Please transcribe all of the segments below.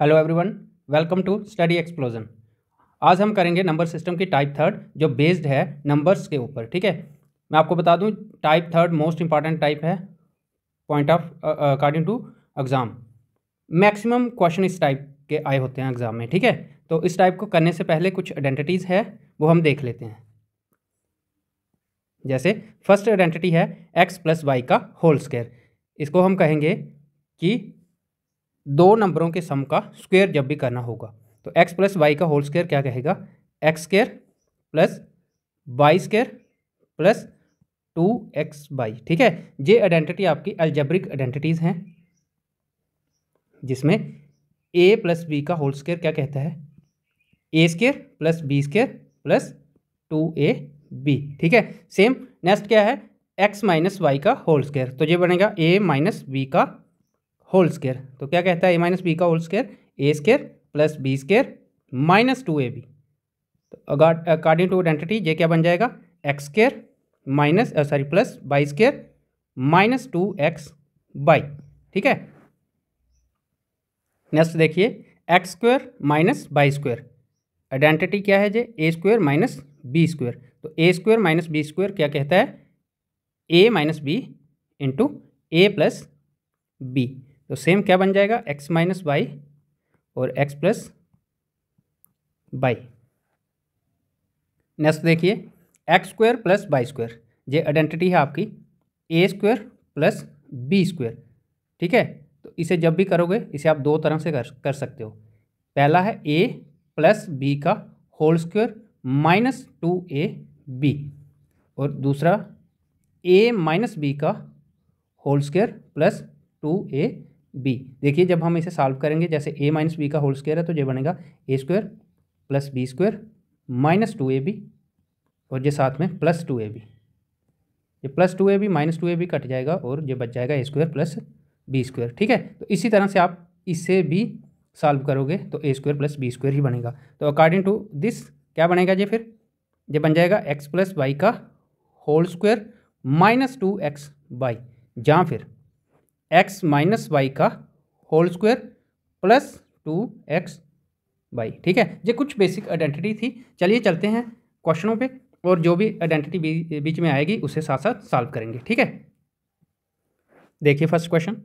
hello everyone welcome to study explosion आज हम करेंगे नंबर सिस्टम की टाइप थर्ड जो बेस्ड है नंबर्स के ऊपर ठीक है मैं आपको बता दूं type third most important type है point of according to exam maximum question इस टाइप के आए होते हैं एग्ज़ाम में ठीक है तो इस टाइप को करने से पहले कुछ आइडेंटिटीज़ है वो हम देख लेते हैं जैसे फर्स्ट आइडेंटिटी है एक्स प्लस वाई का होल स्केयर इसको हम कहेंगे कि दो नंबरों के सम का स्क्वेयर जब भी करना होगा तो एक्स प्लस वाई का होल स्क्वेयर क्या कहेगा X square plus Y square plus two x Y ठीक है ये आइडेंटिटी आपकी एल्जेब्रिक आइडेंटिटीज़ हैं जिसमें ए प्लस बी का होल स्केयर क्या कहता है ए square plus B square plus two A B ठीक है सेम नेक्स्ट क्या है एक्स माइनस वाई का होल स्केयर तो ये बनेगा ए माइनस बी का होल स्केयर तो क्या कहता है ए माइनस बी का whole square A square plus B square minus two A B तो अकॉर्डिंग टू आइडेंटिटी ये क्या बन जाएगा X square minus sorry plus by square minus two x by ठीक है नेक्स्ट देखिए x square minus by square identity क्या है जे A square minus B square तो A square minus B square क्या कहता है ए माइनस बी इंटू ए प्लस बी तो सेम क्या बन जाएगा एक्स माइनस वाई और एक्स प्लस बाई नेक्स्ट देखिए X square plus Y square ये आइडेंटिटी है आपकी A square plus B square ठीक है तो इसे जब भी करोगे इसे आप दो तरह से कर कर सकते हो पहला है ए प्लस बी का होल स्क्वायर माइनस टू ए बी और दूसरा ए माइनस बी का होल स्क्वायर प्लस टू ए बी देखिए जब हम इसे सॉल्व करेंगे जैसे ए माइनस बी का होल स्क्वायर है तो ये बनेगा A square plus B square minus two A B और ये साथ में प्लस टू ए बी ये प्लस टू ए बी माइनस टू ए बी कट जाएगा और ये बच जाएगा A square plus B square ठीक है तो इसी तरह से आप इसे भी सॉल्व करोगे तो A square plus B square ही बनेगा तो अकॉर्डिंग टू दिस क्या बनेगा ये फिर ये बन जाएगा एक्स प्लस वाई का whole square minus two x Y जहाँ फिर एक्स माइनस वाई का whole square plus two x Y ठीक है ये कुछ बेसिक आइडेंटिटी थी चलिए चलते हैं क्वेश्चनों पे और जो भी आइडेंटिटी बीच में आएगी उसे साथ साथ सॉल्व करेंगे ठीक है देखिए first question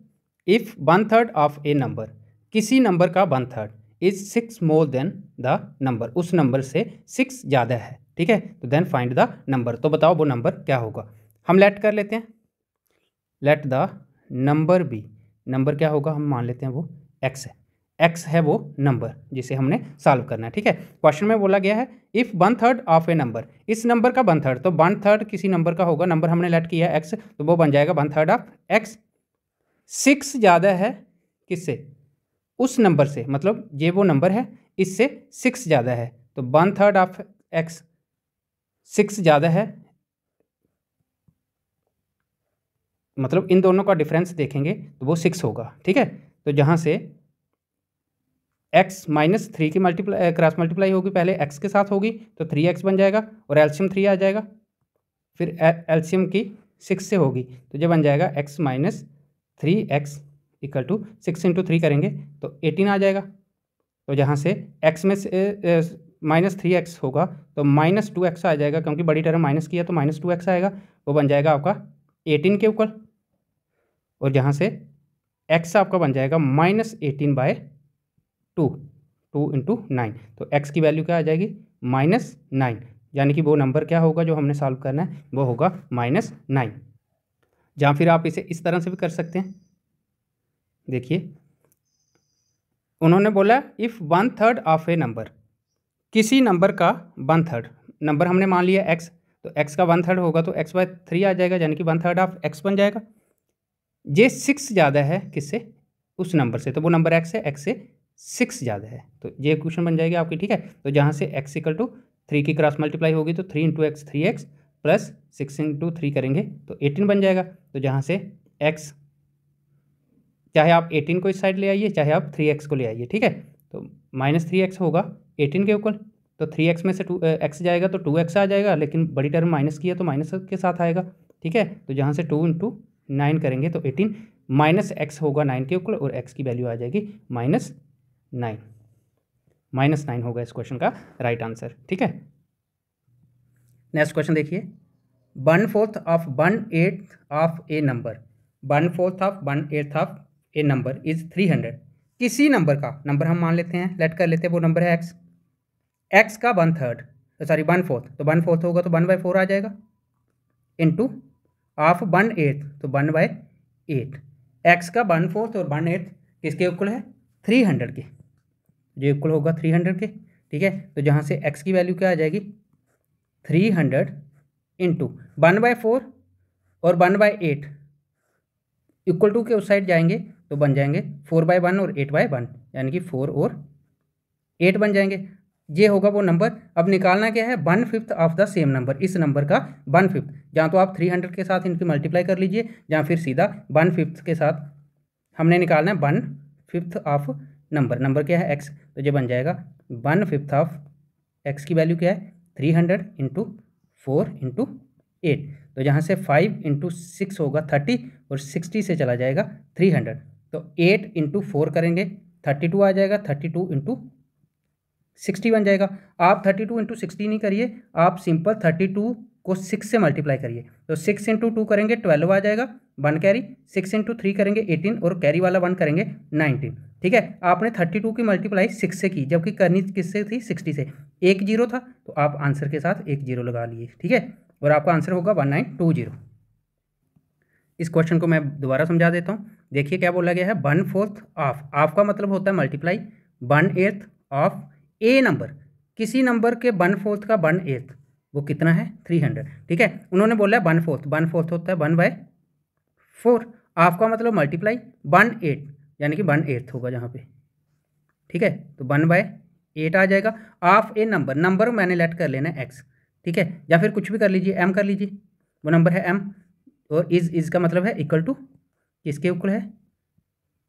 if one third of a number किसी नंबर का one third is six more then the number उस नंबर से सिक्स ज़्यादा है ठीक है तो देन फाइंड द नंबर तो बताओ वो नंबर क्या होगा हम लेट कर लेते हैं let the number be number क्या होगा हम मान लेते हैं वो एक्स है एक्स है वो नंबर जिसे हमने सॉल्व करना है ठीक है क्वेश्चन में बोला गया है if one third of a number इस नंबर का वन थर्ड तो वन थर्ड किसी नंबर का होगा नंबर हमने लेट किया एक्स तो वो बन जाएगा one third of X six ज़्यादा है किससे उस नंबर से मतलब ये वो नंबर है इससे सिक्स ज़्यादा है तो one third of X six ज़्यादा है मतलब इन दोनों का डिफरेंस देखेंगे तो वो सिक्स होगा ठीक है तो जहाँ से एक्स माइनस थ्री की मल्टीप्लाई क्रॉस मल्टीप्लाई होगी पहले एक्स के साथ होगी तो थ्री एक्स बन जाएगा और एल्शियम थ्री आ जाएगा फिर एल्शियम की सिक्स से होगी तो जब बन जाएगा x minus three x equal to six into three करेंगे तो एटीन आ जाएगा तो जहाँ से एक्स में से माइनस थ्री एक्स होगा तो माइनस टू एक्स आ जाएगा क्योंकि बड़ी टर्म माइनस किया तो माइनस टू एक्स आएगा वो बन जाएगा आपका एटीन के ऊपर और यहाँ से एक्स आपका बन जाएगा minus eighteen by two two into nine तो एक्स की वैल्यू क्या आ जाएगी माइनस नाइन यानी कि वो नंबर क्या होगा जो हमने सॉल्व करना है वो होगा माइनस नाइन या फिर आप इसे इस तरह से भी कर सकते हैं देखिए उन्होंने बोला if one third of a number किसी नंबर का वन थर्ड नंबर हमने मान लिया एक्स तो एक्स का वन थर्ड होगा तो एक्स बाय थ्री आ जाएगा यानी कि वन थर्ड ऑफ एक्स बन जाएगा जे सिक्स ज़्यादा है किससे उस नंबर से तो वो नंबर एक्स है एक्स से सिक्स ज़्यादा है तो ये क्वेश्चन बन जाएगी आपकी ठीक है तो जहाँ से एक्स इक्वल टू थ्री की क्रॉस मल्टीप्लाई होगी तो three into x three x plus six into three करेंगे तो एटीन बन जाएगा तो जहाँ से एक्स चाहे आप एटीन को इस साइड ले आइए चाहे आप थ्री एक्स को ले आइए ठीक है तो माइनस थ्री एक्स होगा एटीन के ऊपर तो थ्री एक्स में से टू एक्स जाएगा तो टू एक्स आ जाएगा लेकिन बड़ी टर्म माइनस की है तो माइनस के साथ आएगा ठीक है तो जहाँ से टू इंटू नाइन करेंगे तो एटीन माइनस एक्स होगा नाइन के ऊपर और एक्स की वैल्यू आ जाएगी माइनस नाइन माइनस नाइन होगा इस क्वेश्चन का राइट आंसर ठीक है नेक्स्ट क्वेश्चन देखिए one fourth of one eighth of a number one fourth of one eighth of a number is three hundred किसी नंबर का नंबर हम मान लेते हैं लेट कर लेते हैं वो नंबर है एक्स एक्स का वन थर्ड तो सॉरी वन फोर्थ तो वन फोर्थ होगा तो वन बाई फोर आ जाएगा इंटू हाफ वन एट तो वन बाय एट एक्स का वन फोर्थ और वन एट किसके इक्वल है थ्री हंड्रेड के जो इक्वल होगा थ्री हंड्रेड के ठीक है तो जहाँ से एक्स की वैल्यू क्या आ जाएगी three hundred into one by four और one by eight equal to के उस साइड जाएंगे तो बन जाएंगे फोर बाय वन और एट बाय वन यानी कि फोर और एट बन जाएंगे ये होगा वो नंबर अब निकालना क्या है one fifth of the same number इस नंबर का वन फिफ्थ जहाँ तो आप थ्री हंड्रेड के साथ इनकी मल्टीप्लाई कर लीजिए या फिर सीधा वन फिफ्थ के साथ हमने निकालना है one fifth of number number क्या है एक्स तो ये बन जाएगा वन फिफ्थ ऑफ एक्स की वैल्यू क्या है three hundred into four into eight तो यहाँ से फाइव इंटू सिक्स होगा थर्टी और सिक्सटी से चला जाएगा थ्री हंड्रेड तो एट इंटू फोर करेंगे थर्टी टू आ जाएगा थर्टी टू इंटू सिक्सटी बन जाएगा आप थर्टी टू इंटू सिक्सटी नहीं करिए आप सिंपल थर्टी टू को सिक्स से मल्टीप्लाई करिए तो सिक्स इंटू टू करेंगे ट्वेल्व आ जाएगा one carry six into three करेंगे एटीन और कैरी वाला वन करेंगे नाइनटीन ठीक है आपने थर्टी टू की मल्टीप्लाई सिक्स से की जबकि करनी किससे थी सिक्सटी से एक जीरो था तो आप आंसर के साथ एक जीरो लगा लिए ठीक है और आपका आंसर होगा वन नाइन टू जीरो इस क्वेश्चन को मैं दोबारा समझा देता हूँ देखिए क्या बोला गया है वन फोर्थ ऑफ ऑफ का मतलब होता है multiply one eighth of a number किसी नंबर के वन फोर्थ का वन एथ वो कितना है थ्री हंड्रेड ठीक है उन्होंने बोला है वन फोर्थ वन फोर्थ होता है वन बाय फोर आपका मतलब मल्टीप्लाई वन एट यानी कि वन एट्थ होगा जहाँ पे ठीक है तो वन बाय एट आ जाएगा ऑफ ए नंबर नंबर मैंने लेट कर लेना है एक्स ठीक है या फिर कुछ भी कर लीजिए एम कर लीजिए वो नंबर है एम और इज इज का मतलब है इक्वल टू किसके इक्वल है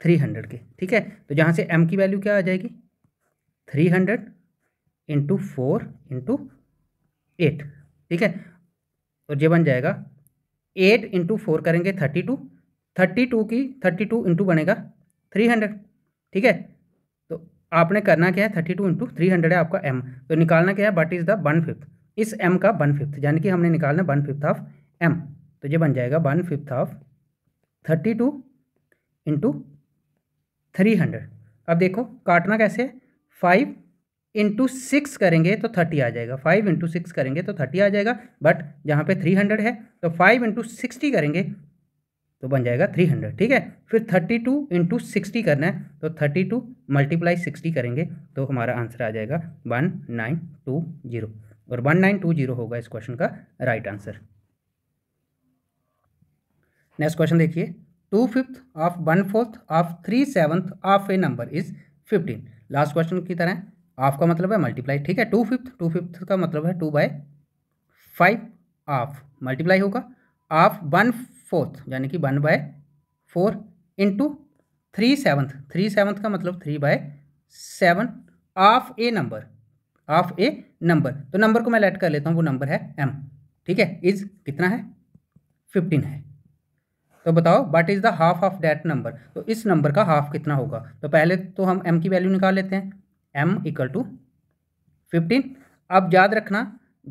थ्री हंड्रेड के ठीक है तो जहाँ से एम की वैल्यू क्या आ जाएगी three hundred into four into eight ठीक है और ये बन जाएगा एट इंटू फोर करेंगे थर्टी टू थर्टी टू की थर्टी टू इंटू बनेगा थ्री हंड्रेड ठीक है तो आपने करना क्या है thirty two into three hundred है आपका एम तो निकालना क्या है but is the one fifth इस एम का वन फिफ्थ यानी कि हमने निकालना वन फिफ्थ ऑफ एम तो ये बन जाएगा one fifth of thirty two into three hundred अब देखो काटना कैसे है फाइव इंटू सिक्स करेंगे तो थर्टी आ जाएगा फाइव इंटू सिक्स करेंगे तो थर्टी आ जाएगा बट जहाँ पे थ्री हंड्रेड है तो फाइव इंटू सिक्सटी करेंगे तो बन जाएगा थ्री हंड्रेड ठीक है फिर थर्टी टू इंटू सिक्सटी करना है तो थर्टी टू मल्टीप्लाई सिक्सटी करेंगे तो हमारा आंसर आ जाएगा वन नाइन टू जीरो और वन नाइन टू जीरो होगा इस क्वेश्चन का राइट आंसर नेक्स्ट क्वेश्चन देखिए two fifth of one fourth of three seventh of a number is fifteen last question की तरह ऑफ मतलब का मतलब है मल्टीप्लाई ठीक है टू फिफ्थ टू फिफ्थ का मतलब है two by five of multiply होगा ऑफ वन फोर्थ यानी कि one by four into three seventh three seventh का मतलब three by seven of a number of a number तो नंबर को मैं लेट कर लेता हूँ वो नंबर है एम ठीक है इज कितना है फिफ्टीन है तो बताओ what is the half of that number तो इस नंबर का हाफ कितना होगा तो पहले तो हम एम की वैल्यू निकाल लेते हैं एम इक्वल टू फिफ्टीन अब याद रखना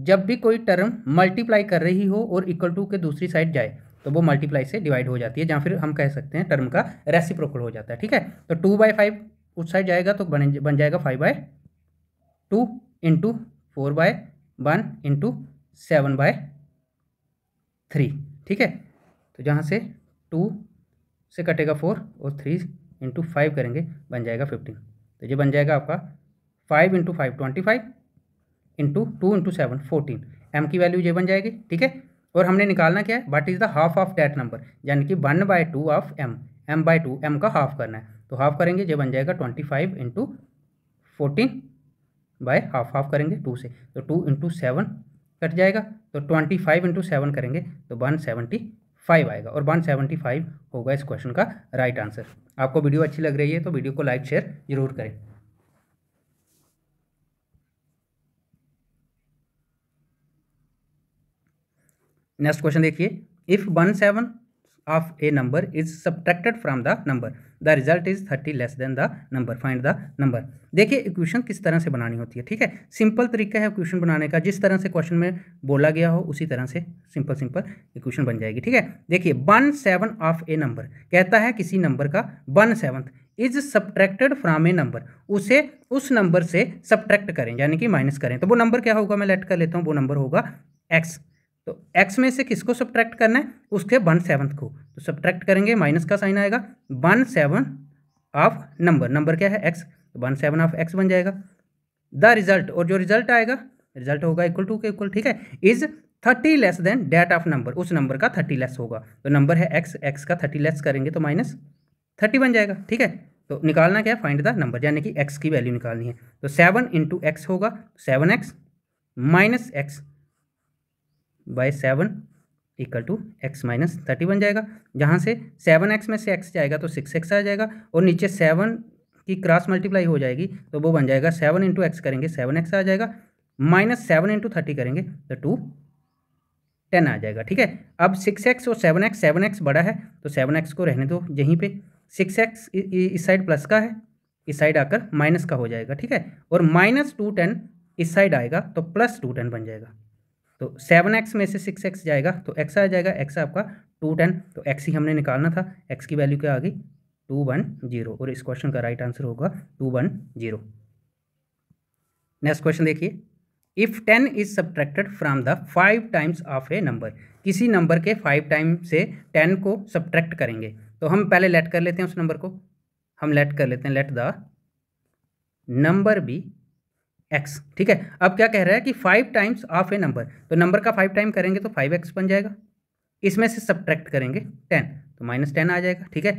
जब भी कोई टर्म मल्टीप्लाई कर रही हो और इक्वल टू के दूसरी साइड जाए तो वो मल्टीप्लाई से डिवाइड हो जाती है या फिर हम कह सकते हैं टर्म का रेसिप्रोकल हो जाता है ठीक है तो टू बाई फाइव उस साइड जाएगा तो बने बन जाएगा five by two into four by one into seven by three ठीक है तो जहाँ से टू से कटेगा फोर और थ्री इंटू फाइव करेंगे बन जाएगा फिफ्टीन तो ये बन जाएगा आपका five into five twenty five into two into seven fourteen M की वैल्यू ये बन जाएगी ठीक है और हमने निकालना क्या है what is the half of that number यानी कि one by two of M M by two M का हाफ करना है तो हाफ करेंगे ये बन जाएगा twenty five into fourteen by half half करेंगे टू से तो टू इंटू सेवन कट जाएगा तो ट्वेंटी फाइव इंटू सेवन करेंगे तो वन सेवेंटी फाइव आएगा और वन सेवेंटी फाइव होगा इस क्वेश्चन का राइट आंसर आपको वीडियो अच्छी लग रही है तो वीडियो को लाइक शेयर जरूर करें नेक्स्ट क्वेश्चन देखिए if one seven of a number is subtracted from the number the result is thirty less than the number find the number देखिए इक्वेशन किस तरह से बनानी होती है ठीक है सिंपल तरीका है इक्वेशन बनाने का जिस तरह से क्वेश्चन में बोला गया हो उसी तरह से सिंपल सिंपल इक्वेशन बन जाएगी ठीक है देखिए one seven of a number कहता है किसी नंबर का one seven is subtracted from a number उसे उस नंबर से सब्ट्रैक्ट करें यानी कि माइनस करें तो वो नंबर क्या होगा मैं लेट कर लेता हूँ वो नंबर होगा एक्स तो एक्स में से किसको सब्ट्रैक्ट करना है उसके वन सेवन्थ को तो सब्ट्रैक्ट करेंगे माइनस का साइन आएगा one seven of number number क्या है x one seven of x बन जाएगा द रिजल्ट और जो रिजल्ट आएगा रिजल्ट होगा इक्वल टू के इक्वल ठीक है is thirty less than that of number उस नंबर का थर्टी लेस होगा तो नंबर है एक्स एक्स का थर्टी लेस करेंगे तो माइनस थर्टी बन जाएगा ठीक है तो निकालना क्या है फाइंड द नंबर यानी कि एक्स की वैल्यू निकालनी है तो सेवन इंटू एक्स होगा seven x minus x by seven equal to x minus thirty बन जाएगा जहाँ से सेवन एक्स में से एक्स जाएगा तो सिक्स एक्स आ जाएगा और नीचे सेवन की क्रॉस मल्टीप्लाई हो जाएगी तो वो बन जाएगा सेवन इंटू एक्स करेंगे सेवन एक्स आ जाएगा माइनस सेवन इंटू थर्टी करेंगे तो टू टेन आ जाएगा ठीक है अब सिक्स एक्स और सेवन एक्स सेवन एक्स बड़ा है तो सेवन एक्स को रहने दो यहीं पे सिक्स एक्स इस साइड प्लस का है इस साइड आकर माइनस का हो जाएगा ठीक है और माइनस टू टेन इस साइड आएगा तो प्लस टू टेन बन जाएगा तो सेवन एक्स में से सिक्स एक्स जाएगा तो एक्स आ जाएगा एक्स आपका टू टेन तो एक्स ही हमने निकालना था एक्स की वैल्यू क्या आ गई टू वन जीरो और इस क्वेश्चन का राइट आंसर होगा two one zero next question देखिए if ten is subtracted from the five times of a number किसी नंबर के फाइव टाइम से टेन को सब्ट्रैक्ट करेंगे तो हम पहले लेट कर लेते हैं उस नंबर को हम लेट कर लेते हैं let the number be x ठीक है अब क्या कह रहा है कि five times of a number तो नंबर का फाइव टाइम करेंगे तो फाइव एक्स बन जाएगा इसमें से सब्ट्रैक्ट करेंगे टेन तो माइनस टेन आ जाएगा ठीक है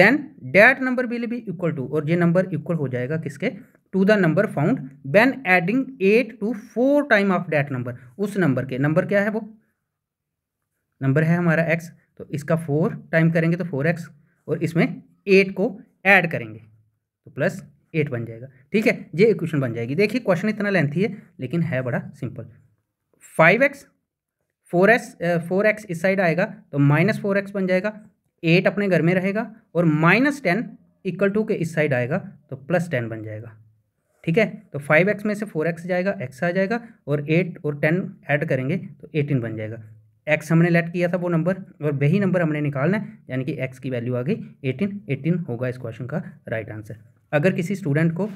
then that number will be equal to और ये नंबर इक्वल हो जाएगा किसके to the number found when adding eight to four time of that number उस नंबर के नंबर क्या है वो नंबर है हमारा एक्स तो इसका फोर टाइम करेंगे तो फोर एक्स और इसमें एट को ऐड करेंगे तो प्लस एट बन जाएगा ठीक है ये इक्वेशन बन जाएगी देखिए क्वेश्चन इतना लेंथी है लेकिन है बड़ा simple five x four x four x इस साइड आएगा तो माइनस फोर एक्स बन जाएगा एट अपने घर में रहेगा और माइनस टेन इक्वल टू के इस साइड आएगा तो प्लस टेन बन जाएगा ठीक है तो फाइव एक्स में से फोर एक्स जाएगा एक्स आ जाएगा और एट और टेन ऐड करेंगे तो एटीन बन जाएगा एक्स हमने लेट किया था वो नंबर और वही नंबर हमने निकालना है यानी कि एक्स की वैल्यू आ गई एटीन एटीन होगा इस क्वेश्चन का राइट आंसर अगर किसी स्टूडेंट को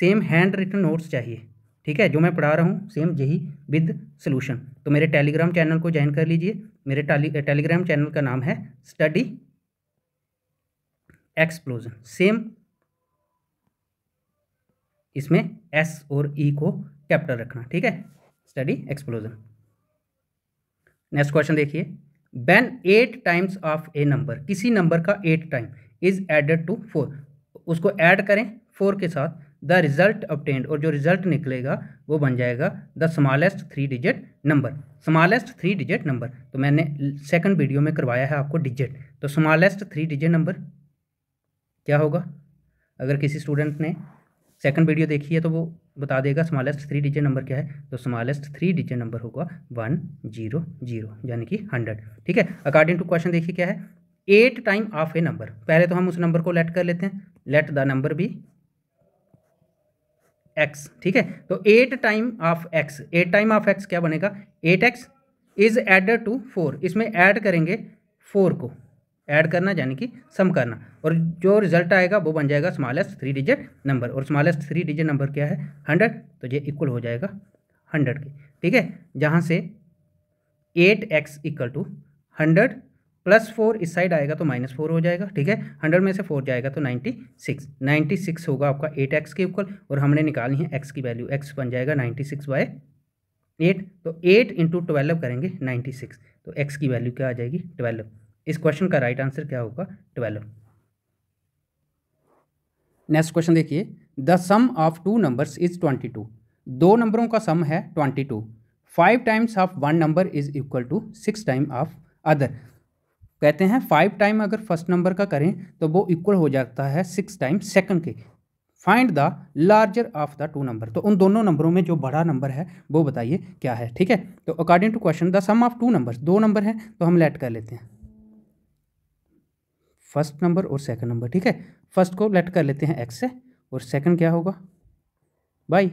सेम हैंड रिटन नोट्स चाहिए ठीक है जो मैं पढ़ा रहा हूँ सेम यही विद सोल्यूशन तो मेरे टेलीग्राम चैनल को ज्वाइन कर लीजिए मेरे टेलीग्राम चैनल का नाम है स्टडी एक्सप्लोजन सेम इसमें एस और ई e को कैप्टर रखना ठीक है स्टडी एक्सप्लोजन नेक्स्ट क्वेश्चन देखिए when eight times of a number किसी नंबर का eight time is added to four उसको ऐड करें फोर के साथ द रिजल्ट ऑप्टेंड और जो रिजल्ट निकलेगा वो बन जाएगा the smallest three digit number smallest three digit number तो मैंने सेकंड वीडियो में करवाया है आपको डिजिट तो स्मॉलेस्ट थ्री डिजिट नंबर क्या होगा अगर किसी स्टूडेंट ने सेकंड वीडियो देखिए तो वो बता देगा स्मॉलेस्ट थ्री डिजिट नंबर क्या है तो स्मॉलेस्ट थ्री डिजिट नंबर होगा वन जीरो जीरो यानी कि हंड्रेड ठीक है अकॉर्डिंग टू क्वेश्चन देखिए क्या है eight time of a number पहले तो हम उस नंबर को लेट कर लेते हैं let the number be x ठीक है तो eight time of x eight time of x क्या बनेगा eight x is added to four इसमें ऐड करेंगे फोर को ऐड करना यानी कि सम करना और जो रिजल्ट आएगा वो बन जाएगा स्मॉलेस्ट थ्री डिजिट नंबर और स्मॉलेस्ट थ्री डिजिट नंबर क्या है हंड्रेड तो ये इक्वल हो जाएगा हंड्रेड के ठीक है जहाँ से eight x equal to hundred plus four इस साइड आएगा तो माइनस फोर हो जाएगा ठीक है हंड्रेड में से फोर जाएगा तो नाइन्टी सिक्स नाइन्टी सिक्स होगा आपका एट एक्स के इक्वल और हमने निकालनी है एक्स की वैल्यू एक्स बन जाएगा नाइन्टी सिक्स बाय एट तो एट इंटू ट्वेल्व करेंगे नाइन्टी सिक्स तो एक्स की वैल्यू क्या आ जाएगी ट्वेल्व इस क्वेश्चन का राइट आंसर क्या होगा ट्वेल्व नेक्स्ट क्वेश्चन देखिए the sum of two numbers is twenty two दो नंबरों का सम है twenty two five times of one number is equal to six time of other कहते हैं फाइव टाइम अगर फर्स्ट नंबर का करें तो वो इक्वल हो जाता है सिक्स टाइम सेकंड के find the larger of the two number तो उन दोनों नंबरों में जो बड़ा नंबर है वो बताइए क्या है ठीक है तो according to question the sum of two numbers दो नंबर हैं तो हम लेट कर लेते हैं फर्स्ट नंबर और सेकंड नंबर ठीक है फर्स्ट को लेट कर लेते हैं एक्स से और सेकंड क्या होगा बाई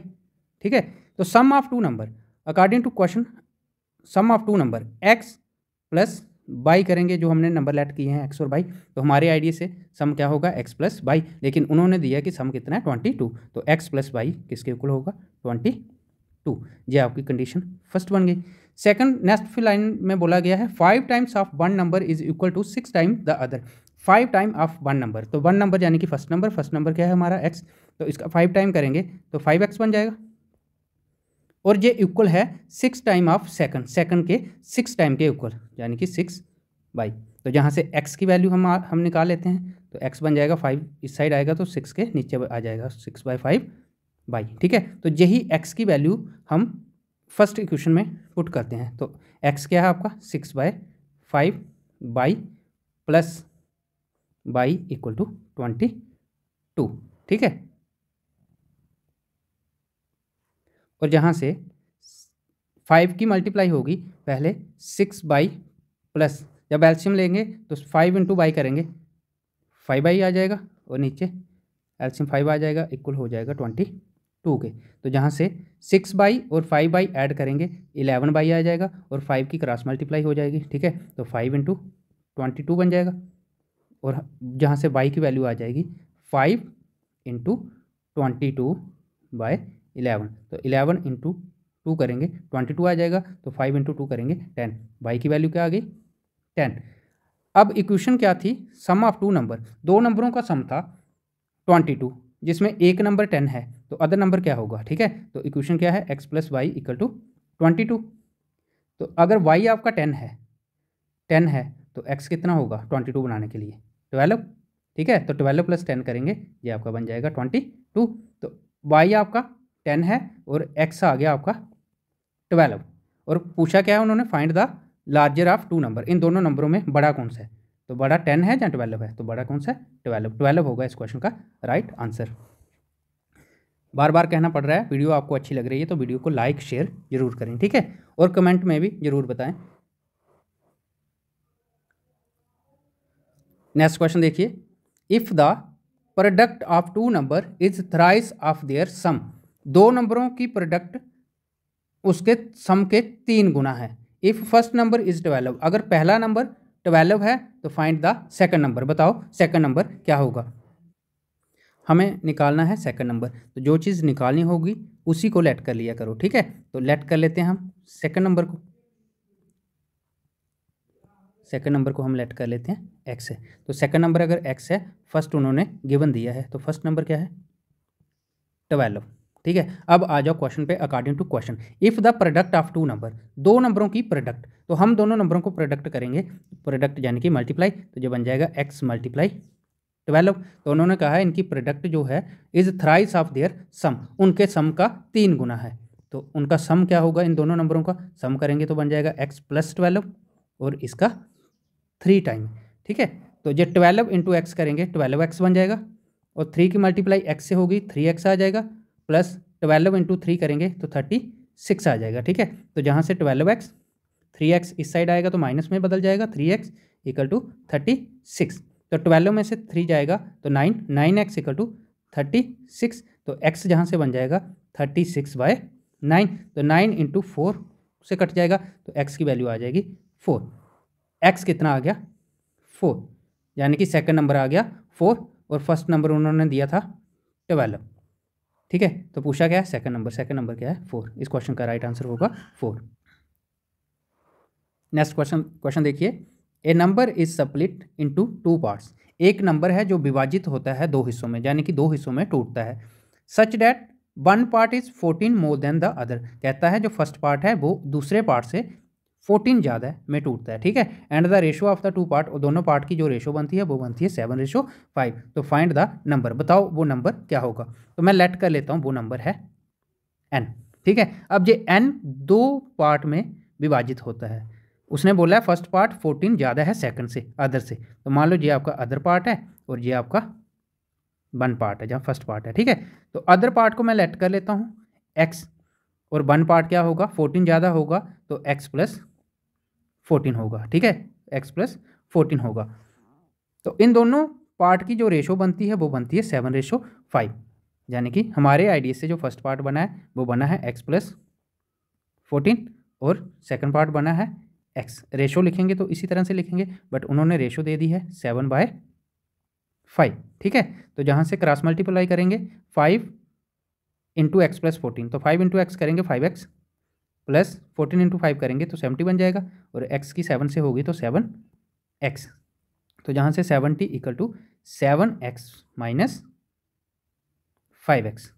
ठीक है तो sum of two number according to question sum of two number x plus y करेंगे जो हमने नंबर लेट किए हैं एक्स और बाई तो हमारे आइडिया से सम क्या होगा एक्स प्लस बाई लेकिन उन्होंने दिया कि सम कितना है ट्वेंटी टू तो एक्स प्लस बाई किसके इक्वल होगा ट्वेंटी टू ये आपकी कंडीशन फर्स्ट बन गई सेकंड नेक्स्ट लाइन में बोला गया है five times of one number is equal to six time the other five time of one number तो वन नंबर यानी कि फर्स्ट नंबर फर्स्ट नंबर क्या है हमारा एक्स तो इसका फाइव टाइम करेंगे तो फाइव एक्स बन जाएगा और ये इक्वल है six time of second second के सिक्स टाइम के इक्वल यानी कि सिक्स बाई तो जहाँ से एक्स की वैल्यू हम हम निकाल लेते हैं तो एक्स बन जाएगा फाइव इस साइड आएगा तो सिक्स के नीचे आ जाएगा सिक्स बाई फाइव बाई ठीक है तो यही एक्स की वैल्यू हम फर्स्ट इक्वेशन में पुट करते हैं तो एक्स क्या है आपका six by five y plus y equal to twenty two ठीक है और जहाँ से फाइव की मल्टीप्लाई होगी पहले सिक्स बाई प्लस जब एल्शियम लेंगे तो फाइव इंटू बाई करेंगे फाइव बाई आ जाएगा और नीचे एल्शियम फाइव आ जाएगा इक्वल हो जाएगा ट्वेंटी टू के तो जहाँ से सिक्स बाई और फाइव बाई ऐड करेंगे इलेवन बाई आ जाएगा और फाइव की क्रॉस मल्टीप्लाई हो जाएगी ठीक है तो फाइव इंटू ट्वेंटी टू बन जाएगा और जहाँ से वाई की वैल्यू आ जाएगी five into twenty two by eleven तो इलेवन इंटू टू करेंगे ट्वेंटी टू आ जाएगा तो फाइव इंटू टू करेंगे टेन वाई की वैल्यू क्या आ गई टेन अब इक्वेशन क्या थी सम ऑफ टू नंबर दो नंबरों का सम था ट्वेंटी टू जिसमें एक नंबर टेन है तो अदर नंबर क्या होगा ठीक है तो इक्वेशन क्या है x plus y equal to twenty two तो अगर वाई आपका टेन है टेन है तो एक्स कितना होगा ट्वेंटी टू बनाने के लिए ट्वेल्व ठीक है तो ट्वेल्व प्लस टेन करेंगे ये आपका बन जाएगा ट्वेंटी टू तो वाई आपका टेन है और एक्स आ गया आपका ट्वेल्व और पूछा क्या है उन्होंने find the larger of two number इन दोनों नंबरों में बड़ा कौन सा है तो बड़ा टेन है या ट्वेल्व है तो बड़ा कौन सा है ट्वेल्व ट्वेल्व होगा इस क्वेश्चन का राइट आंसर बार बार कहना पड़ रहा है वीडियो आपको अच्छी लग रही है तो वीडियो को लाइक शेयर जरूर करें ठीक है और कमेंट में भी जरूर बताएं नेक्स्ट क्वेश्चन देखिए if the product of two number is thrice of their sum दो नंबरों की प्रोडक्ट उसके सम के तीन गुना है if first number is twelve अगर पहला नंबर ट्वेल्व है तो फाइंड द सेकंड नंबर बताओ सेकंड नंबर क्या होगा हमें निकालना है सेकंड नंबर तो जो चीज़ निकालनी होगी उसी को लेट कर लिया करो ठीक है तो लेट कर लेते हैं हम सेकंड नंबर को सेकंड नंबर को हम लेट कर लेते हैं एक्स है तो सेकंड नंबर अगर एक्स है फर्स्ट उन्होंने गिवन दिया है तो फर्स्ट नंबर क्या है ट्वेल्व ठीक है अब आ जाओ क्वेश्चन पे according to question if the product of two number दो नंबरों की प्रोडक्ट तो हम दोनों नंबरों को प्रोडक्ट करेंगे प्रोडक्ट यानी कि मल्टीप्लाई तो जो बन जाएगा एक्स मल्टीप्लाई ट्वेल्व तो उन्होंने कहा है इनकी प्रोडक्ट जो है is thrice of their sum उनके सम का तीन गुना है तो उनका सम क्या होगा इन दोनों नंबरों का सम करेंगे तो बन जाएगा एक्स प्लस ट्वेल्व और इसका थ्री टाइम ठीक है तो ये ट्वेल्व इंटू एक्स करेंगे ट्वेल्व एक्स बन जाएगा और थ्री की मल्टीप्लाई एक्स से होगी थ्री एक्स आ जाएगा प्लस ट्वेल्व इंटू थ्री करेंगे तो थर्टी सिक्स आ जाएगा ठीक है तो जहाँ से ट्वेल्व एक्स थ्री एक्स इस साइड आएगा तो माइनस में बदल जाएगा three x equal to thirty six तो ट्वेल्व में से थ्री जाएगा तो nine nine x equal to thirty six तो एक्स जहाँ से बन जाएगा थर्टी सिक्स बाय नाइन तो नाइन इंटू फोर से कट जाएगा तो एक्स की वैल्यू आ जाएगी फोर एक्स कितना आ गया फोर यानी कि सेकंड नंबर आ गया फोर और फर्स्ट नंबर उन्होंने दिया था ट्वेल्व ठीक है तो पूछा क्या है सेकंड नंबर सेकंड नंबर क्या है फोर इस क्वेश्चन का राइट आंसर होगा फोर नेक्स्ट क्वेश्चन क्वेश्चन देखिए a number is split into two parts एक नंबर है जो विभाजित होता है दो हिस्सों में यानी कि दो हिस्सों में टूटता है such that one part is fourteen more then the other कहता है जो फर्स्ट पार्ट है वो दूसरे पार्ट से फोर्टीन ज़्यादा है में टूटता है ठीक है and the ratio of the two part और दोनों पार्ट की जो रेशो बनती है वो बनती है सेवन रेशो फाइव तो फाइंड द नंबर बताओ वो नंबर क्या होगा तो मैं लेट कर लेता हूँ वो नंबर है एन ठीक है अब ये एन दो पार्ट में विभाजित होता है उसने बोला है फर्स्ट पार्ट फोर्टीन ज़्यादा है सेकंड से अदर से तो मान लो ये आपका अदर पार्ट है और ये आपका वन पार्ट है जहाँ फर्स्ट पार्ट है ठीक है तो अदर पार्ट को मैं लेट कर लेता हूँ एक्स और वन पार्ट क्या होगा फोर्टीन ज़्यादा होगा तो एक्स प्लस फोर्टीन होगा ठीक है एक्स प्लस फोर्टीन होगा तो इन दोनों पार्ट की जो रेशो बनती है वो बनती है सेवन रेशो फाइव यानी कि हमारे आइडिया से जो फर्स्ट पार्ट बना है वो बना है एक्स प्लस फोर्टीन और सेकंड पार्ट बना है एक्स रेशो लिखेंगे तो इसी तरह से लिखेंगे बट उन्होंने रेशो दे दी है सेवन बाय फाइव ठीक है तो जहाँ से क्रॉस मल्टीप्लाई करेंगे five into x plus fourteen तो फाइव इंटू एक्स करेंगे five x plus fourteen into five करेंगे तो सेवेंटी बन जाएगा और एक्स की सेवन से होगी तो सेवन एक्स तो यहाँ से seventy equal to seven x minus five x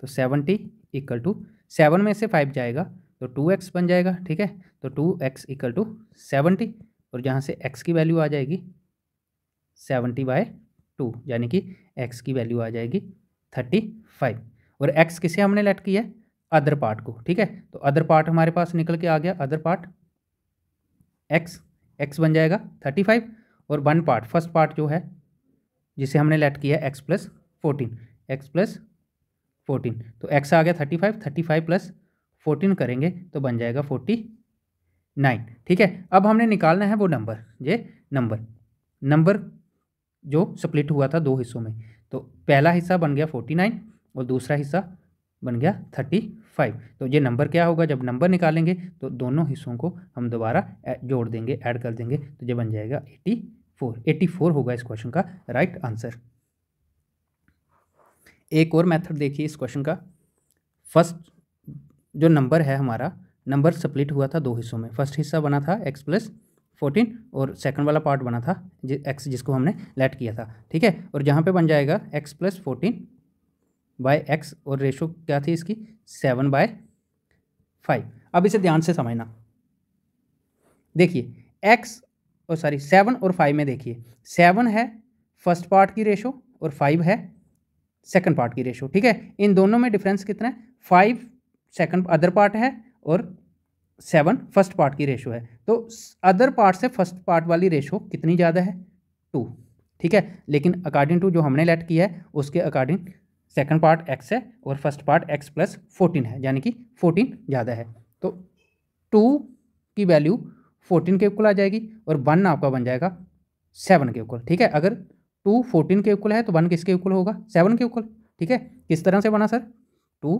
तो सेवनटी इक्वल टू सेवन में से फाइव जाएगा तो टू एक्स बन जाएगा ठीक है तो two x equal to seventy और यहाँ से एक्स की वैल्यू आ जाएगी सेवनटी बाय टू यानी कि एक्स की वैल्यू आ जाएगी थर्टी फाइव और एक्स किसे हमने लेट किया है अदर पार्ट को ठीक है तो अदर पार्ट हमारे पास निकल के आ गया अदर पार्ट एक्स एक्स बन जाएगा थर्टी फाइव और वन पार्ट फर्स्ट पार्ट जो है जिसे हमने लेट किया है x plus fourteen x plus fourteen तो एक्स आ गया thirty five thirty five plus fourteen करेंगे तो बन जाएगा फोर्टी नाइन ठीक है अब हमने निकालना है वो नंबर ये नंबर नंबर जो स्प्लिट हुआ था दो हिस्सों में तो पहला हिस्सा बन गया फोर्टी नाइन और दूसरा हिस्सा बन गया थर्टी फाइव तो ये नंबर क्या होगा जब नंबर निकालेंगे तो दोनों हिस्सों को हम दोबारा जोड़ देंगे ऐड कर देंगे तो ये बन जाएगा एटी फोर एटी फोर होगा इस क्वेश्चन का राइट आंसर एक और मेथड देखिए इस क्वेश्चन का फर्स्ट जो नंबर है हमारा नंबर स्प्लिट हुआ था दो हिस्सों में फर्स्ट हिस्सा बना था एक्स प्लस फोर्टीन और सेकंड वाला पार्ट बना था जि, एक्स जिसको हमने लेट किया था ठीक है और जहाँ पे बन जाएगा x plus fourteen by x और रेशो क्या थी इसकी सेवन बाय फाइव अब इसे ध्यान से समझना देखिए एक्स और सॉरी सेवन और फाइव में देखिए सेवन है फर्स्ट पार्ट की रेशो और फाइव है सेकंड पार्ट की रेशो ठीक है इन दोनों में डिफरेंस कितना है फाइव सेकंड अदर पार्ट है और सेवन फर्स्ट पार्ट की रेशो है तो अदर पार्ट से फर्स्ट पार्ट वाली रेशो कितनी ज़्यादा है टू ठीक है लेकिन अकॉर्डिंग टू जो हमने लेट किया है उसके अकॉर्डिंग सेकंड पार्ट एक्स है और first part x plus fourteen है यानी कि फोर्टीन ज़्यादा है तो टू की वैल्यू फोर्टीन के इक्वल आ जाएगी और वन आपका बन जाएगा सेवन के इक्वल ठीक है अगर टू फोर्टीन के इक्वल है तो वन किसके इक्वल होगा सेवन के इक्वल ठीक है किस तरह से बना sir two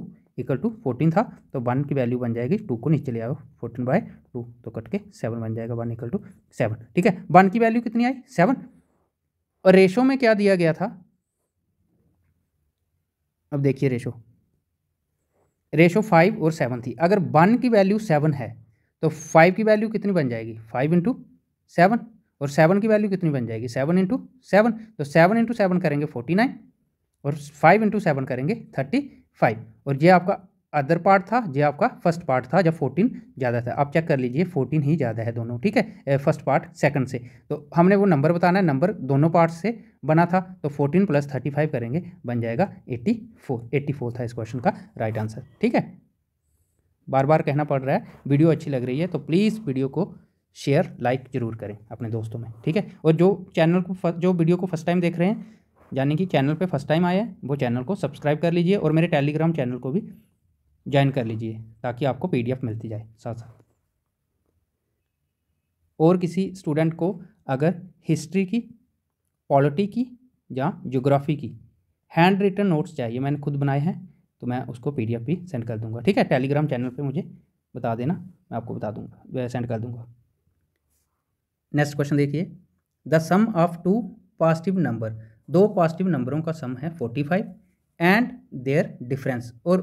equal to fourteen था तो वन की वैल्यू बन जाएगी टू को नीचे ले आओ फोर्टीन बाय टू तो कट के सेवन बन जाएगा वन इक्वल टू सेवन ठीक है वन की वैल्यू कितनी आई सेवन और रेशो में क्या दिया गया था अब देखिए रेशो रेशो फाइव और सेवन थी अगर वन की वैल्यू सेवन है तो फाइव की वैल्यू कितनी बन जाएगी फाइव इंटू सेवन और सेवन की वैल्यू कितनी बन जाएगी सेवन इंटू सेवन तो सेवन इंटू सेवन करेंगे फोर्टी नाइन और फाइव इंटू सेवन करेंगे थर्टी फाइव और ये आपका अदर पार्ट था ये आपका फर्स्ट पार्ट था जब फोर्टीन ज़्यादा था आप चेक कर लीजिए फोर्टीन ही ज़्यादा है दोनों ठीक है फर्स्ट पार्ट सेकंड से तो हमने वो नंबर बताना है नंबर दोनों पार्ट से बना था तो फोर्टीन प्लस थर्टी फाइव करेंगे बन जाएगा एट्टी फोर एट्टी फोर था इस क्वेश्चन का राइट आंसर ठीक है बार बार कहना पड़ रहा है वीडियो अच्छी लग रही है तो प्लीज़ वीडियो को शेयर लाइक जरूर करें अपने दोस्तों में ठीक है और जो चैनल को जो वीडियो को फर्स्ट टाइम देख रहे हैं यानी कि चैनल पे फर्स्ट टाइम आया है वो चैनल को सब्सक्राइब कर लीजिए और मेरे टेलीग्राम चैनल को भी ज्वाइन कर लीजिए ताकि आपको पी मिलती जाए साथ साथ और किसी स्टूडेंट को अगर हिस्ट्री की पॉलिटी की या जोग्राफ़ी की हैंड रिटन नोट्स चाहिए मैंने खुद बनाए हैं तो मैं उसको पी भी सेंड कर दूंगा ठीक है टेलीग्राम चैनल पे मुझे बता देना मैं आपको बता दूंगा सेंड कर दूंगा नेक्स्ट क्वेश्चन देखिए the sum of two positive number दो पॉजिटिव नंबरों का सम है forty five and their difference और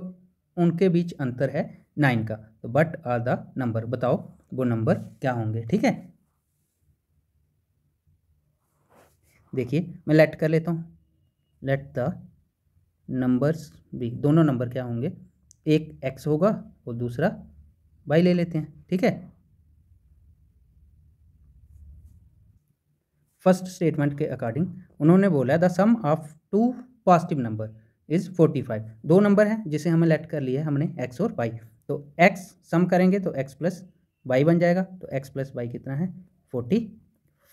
उनके बीच अंतर है नाइन का तो बट आर द नंबर बताओ वो नंबर क्या होंगे ठीक है देखिए मैं लेट कर लेता हूँ लेट द नंबर्स भी दोनों नंबर क्या होंगे एक एक्स होगा और दूसरा वाई ले लेते हैं ठीक है फर्स्ट स्टेटमेंट के अकॉर्डिंग उन्होंने बोला the sum of two positive number is forty five दो नंबर हैं जिसे हमें लेट कर लिया है हमने एक्स और वाई तो एक्स सम करेंगे तो एक्स प्लस वाई बन जाएगा तो एक्स प्लस वाई कितना है फोर्टी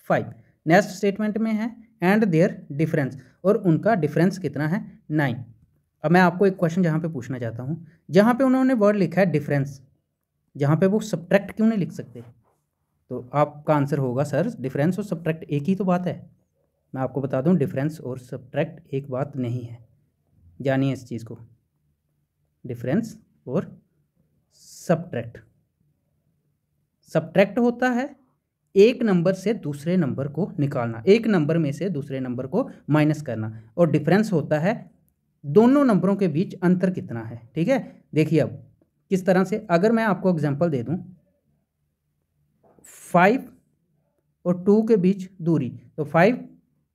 फाइव नेक्स्ट स्टेटमेंट में है एंड देयर डिफरेंस और उनका डिफरेंस कितना है नाइन अब मैं आपको एक क्वेश्चन जहाँ पे पूछना चाहता हूँ जहाँ पे उन्होंने वर्ड लिखा है डिफरेंस जहाँ पे वो सब्ट्रैक्ट क्यों नहीं लिख सकते तो आपका आंसर होगा सर डिफरेंस और सब्ट्रैक्ट एक ही तो बात है मैं आपको बता दूँ डिफरेंस और सब्ट्रैक्ट एक बात नहीं है जानिए इस चीज़ को डिफरेंस और सब्ट्रैक्ट सब्ट्रैक्ट होता है एक नंबर से दूसरे नंबर को निकालना एक नंबर में से दूसरे नंबर को माइनस करना और डिफरेंस होता है दोनों नंबरों के बीच अंतर कितना है ठीक है देखिए अब किस तरह से अगर मैं आपको एग्जांपल दे दूं फाइव और टू के बीच दूरी तो फाइव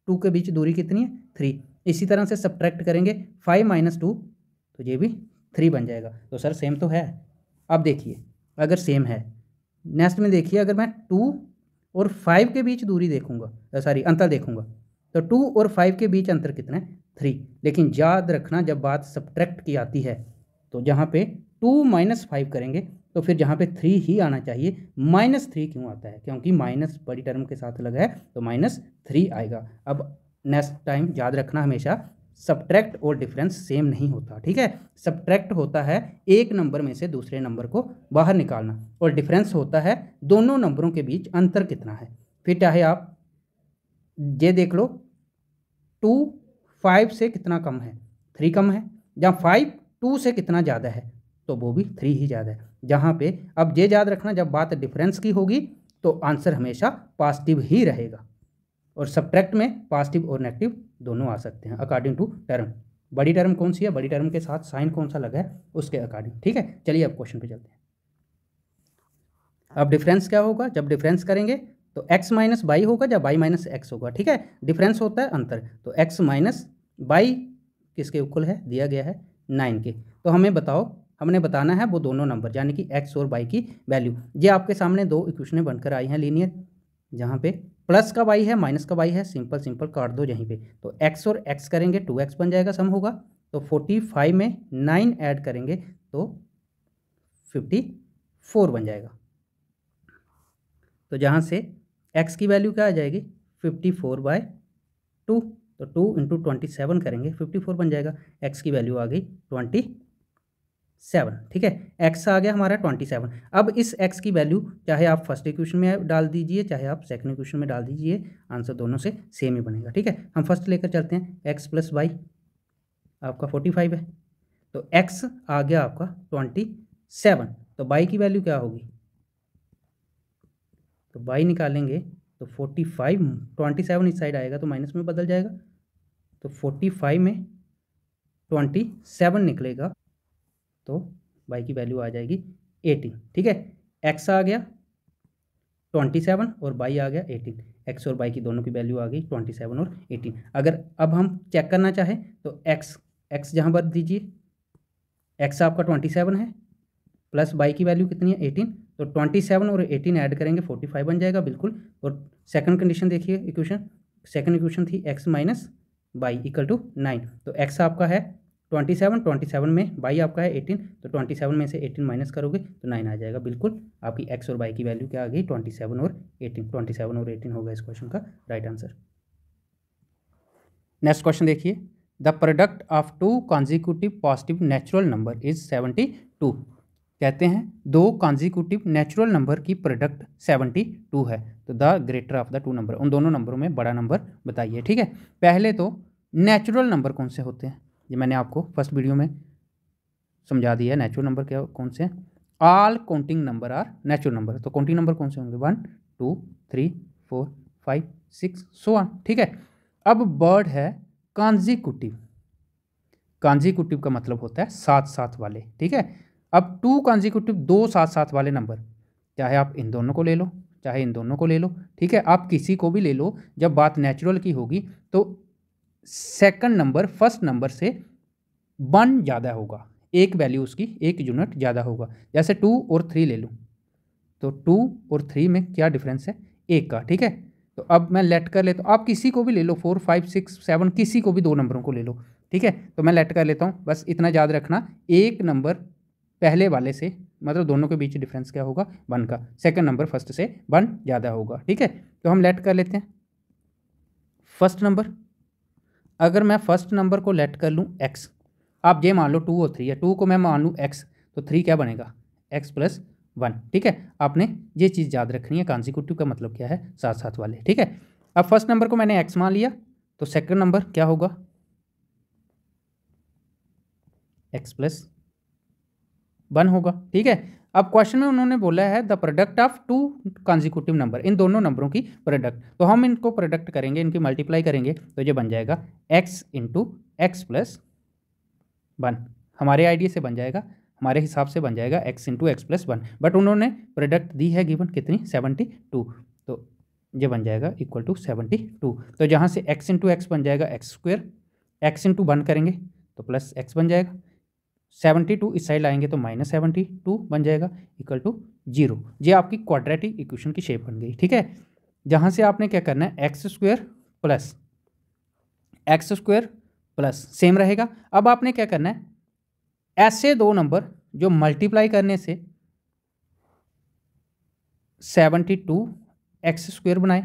टू के बीच दूरी कितनी है थ्री इसी तरह से सब्ट्रैक्ट करेंगे फाइव माइनस टू तो ये भी थ्री बन जाएगा तो सर सेम तो है अब देखिए अगर सेम है नेक्स्ट में देखिए अगर मैं टू और फाइव के बीच दूरी देखूंगा सॉरी अंतर देखूंगा तो टू और फाइव के बीच अंतर कितना है थ्री लेकिन याद रखना जब बात सब्ट्रैक्ट की आती है तो जहाँ पे टू माइनस फाइव करेंगे तो फिर जहाँ पे थ्री ही आना चाहिए माइनस थ्री क्यों आता है क्योंकि माइनस बड़ी टर्म के साथ लगा है तो माइनस थ्री आएगा अब नेक्स्ट टाइम याद रखना हमेशा सब्ट्रैक्ट और डिफरेंस सेम नहीं होता ठीक है सब्ट्रैक्ट होता है एक नंबर में से दूसरे नंबर को बाहर निकालना और डिफरेंस होता है दोनों नंबरों के बीच अंतर कितना है फिर चाहे आप ये देख लो टू फाइव से कितना कम है थ्री कम है जहाँ फाइव टू से कितना ज़्यादा है तो वो भी थ्री ही ज़्यादा है जहाँ पे अब ये याद रखना जब बात डिफरेंस की होगी तो आंसर हमेशा पॉजिटिव ही रहेगा और सब्ट्रैक्ट में पॉजिटिव और नेगेटिव दोनों आ सकते हैं अकॉर्डिंग टू टर्म बड़ी टर्म कौन सी है बड़ी टर्म के साथ साइन कौन सा लगा है उसके अकॉर्डिंग ठीक है चलिए अब क्वेश्चन पे चलते हैं अब डिफरेंस क्या होगा जब डिफरेंस करेंगे तो एक्स माइनस बाई होगा या बाई माइनस एक्स होगा ठीक है डिफरेंस होता है अंतर तो एक्स माइनस बाई किसके इक्वल है दिया गया है नाइन के तो हमें बताओ हमने बताना है वो दोनों नंबर यानी कि एक्स और बाई की वैल्यू ये आपके सामने दो इक्वेशनें बनकर आई हैं लीनियर जहाँ पे प्लस का वाई है माइनस का वाई है सिंपल सिंपल काट दो यहीं पे तो एक्स और एक्स करेंगे टू एक्स बन जाएगा सम होगा तो फोर्टी फाइव में नाइन ऐड करेंगे तो फिफ्टी फोर बन जाएगा तो जहाँ से एक्स की वैल्यू क्या आ जाएगी फिफ्टी फोर बाय टू तो टू इंटू ट्वेंटी सेवन करेंगे फिफ्टी फोर बन जाएगा एक्स की वैल्यू आ गई ट्वेंटी सेवन ठीक है एक्स आ गया हमारा ट्वेंटी सेवन अब इस एक्स की वैल्यू चाहे आप फर्स्ट इक्वेशन में डाल दीजिए चाहे आप सेकंड इक्वेशन में डाल दीजिए आंसर दोनों से सेम ही बनेगा ठीक है हम फर्स्ट लेकर चलते हैं एक्स प्लस वाई आपका फोर्टी फाइव है तो एक्स आ गया आपका ट्वेंटी सेवन तो वाई की वैल्यू क्या होगी तो वाई निकालेंगे तो फोर्टी फाइव ट्वेंटी सेवन इस साइड आएगा तो माइनस में बदल जाएगा तो फोर्टी फाइव में ट्वेंटी सेवन निकलेगा तो वाई की वैल्यू आ जाएगी एटीन ठीक है एक्स आ गया ट्वेंटी सेवन और बाई आ गया एटीन एक्स और बाई की दोनों की वैल्यू आ गई ट्वेंटी सेवन और एटीन अगर अब हम चेक करना चाहें तो एक्स एक्स जहाँ पर दीजिए एक्स आपका ट्वेंटी सेवन है प्लस बाई की वैल्यू कितनी है एटीन तो ट्वेंटी सेवन और एटीन ऐड करेंगे फोर्टी फाइव बन जाएगा बिल्कुल और सेकंड कंडीशन देखिए इक्वेशन सेकंड इक्वेशन थी x minus y equal to nine तो एक्स आपका है ट्वेंटी सेवन ट्वेंटी सेवन में बाई आपका है एटीन तो ट्वेंटी सेवन में से एटीन माइनस करोगे तो नाइन आ जाएगा बिल्कुल आपकी एक्स और बाई की वैल्यू क्या आ गई ट्वेंटी सेवन और एटीन ट्वेंटी सेवन और एटीन होगा इस क्वेश्चन का राइट आंसर नेक्स्ट क्वेश्चन देखिए the product of two consecutive positive natural number is seventy two कहते हैं दो कॉन्जिक्यूटिव नेचुरल नंबर की प्रोडक्ट सेवेंटी टू है तो the greater of the two number उन दोनों नंबरों में बड़ा नंबर बताइए ठीक है पहले तो नेचुरल नंबर कौन से होते हैं ये मैंने आपको फर्स्ट वीडियो में समझा दिया है नेचुरल नंबर क्या कौन से all counting number are natural number तो काउंटिंग नंबर कौन से होंगे one two three four five six so on ठीक है अब बर्ड है कांजी कुटिव का मतलब होता है साथ साथ वाले ठीक है अब टू कुटिव दो साथ साथ वाले नंबर चाहे आप इन दोनों को ले लो चाहे इन दोनों को ले लो ठीक है आप किसी को भी ले लो जब बात नेचुरल की होगी तो सेकंड नंबर फर्स्ट नंबर से वन ज़्यादा होगा एक वैल्यू उसकी एक यूनिट ज़्यादा होगा जैसे टू और थ्री ले लूँ तो टू और थ्री में क्या डिफरेंस है एक का ठीक है तो अब मैं लेट कर लेता हूँ आप किसी को भी ले लो फोर फाइव सिक्स सेवन किसी को भी दो नंबरों को ले लो ठीक है तो मैं लेट कर लेता हूँ बस इतना याद रखना एक नंबर पहले वाले से मतलब दोनों के बीच डिफरेंस क्या होगा वन का सेकंड नंबर फर्स्ट से वन ज़्यादा होगा ठीक है तो हम लेट कर लेते हैं फर्स्ट नंबर अगर मैं फर्स्ट नंबर को लेट कर लूँ एक्स आप ये मान लो टू और थ्री है टू को मैं मान लूँ एक्स तो थ्री क्या बनेगा एक्स प्लस वन ठीक है आपने ये चीज़ याद रखनी है कॉन्सिक्यूटिव का मतलब क्या है साथ साथ वाले ठीक है अब फर्स्ट नंबर को मैंने एक्स मान लिया तो सेकंड नंबर क्या होगा एक्स प्लस वन होगा ठीक है अब क्वेश्चन में उन्होंने बोला है the product of two consecutive number इन दोनों नंबरों की प्रोडक्ट तो हम इनको प्रोडक्ट करेंगे इनकी मल्टीप्लाई करेंगे तो ये बन जाएगा x into x plus one हमारे आइडिया से बन जाएगा हमारे हिसाब से बन जाएगा x into x plus one but उन्होंने प्रोडक्ट दी है गिवन कितनी सेवेंटी टू तो ये बन जाएगा इक्वल टू सेवेंटी टू तो जहाँ से एक्स इंटू एक्स बन जाएगा x square x into one करेंगे तो प्लस एक्स बन जाएगा सेवेंटी टू इस साइड लाएंगे तो माइनस सेवेंटी टू बन जाएगा इक्वल टू जीरो ये आपकी क्वाड्रेटिक इक्वेशन की शेप बन गई ठीक है जहाँ से आपने क्या करना है x square plus x square plus same रहेगा अब आपने क्या करना है ऐसे दो नंबर जो मल्टीप्लाई करने से सेवेंटी टू एक्स स्क्वेयर बनाए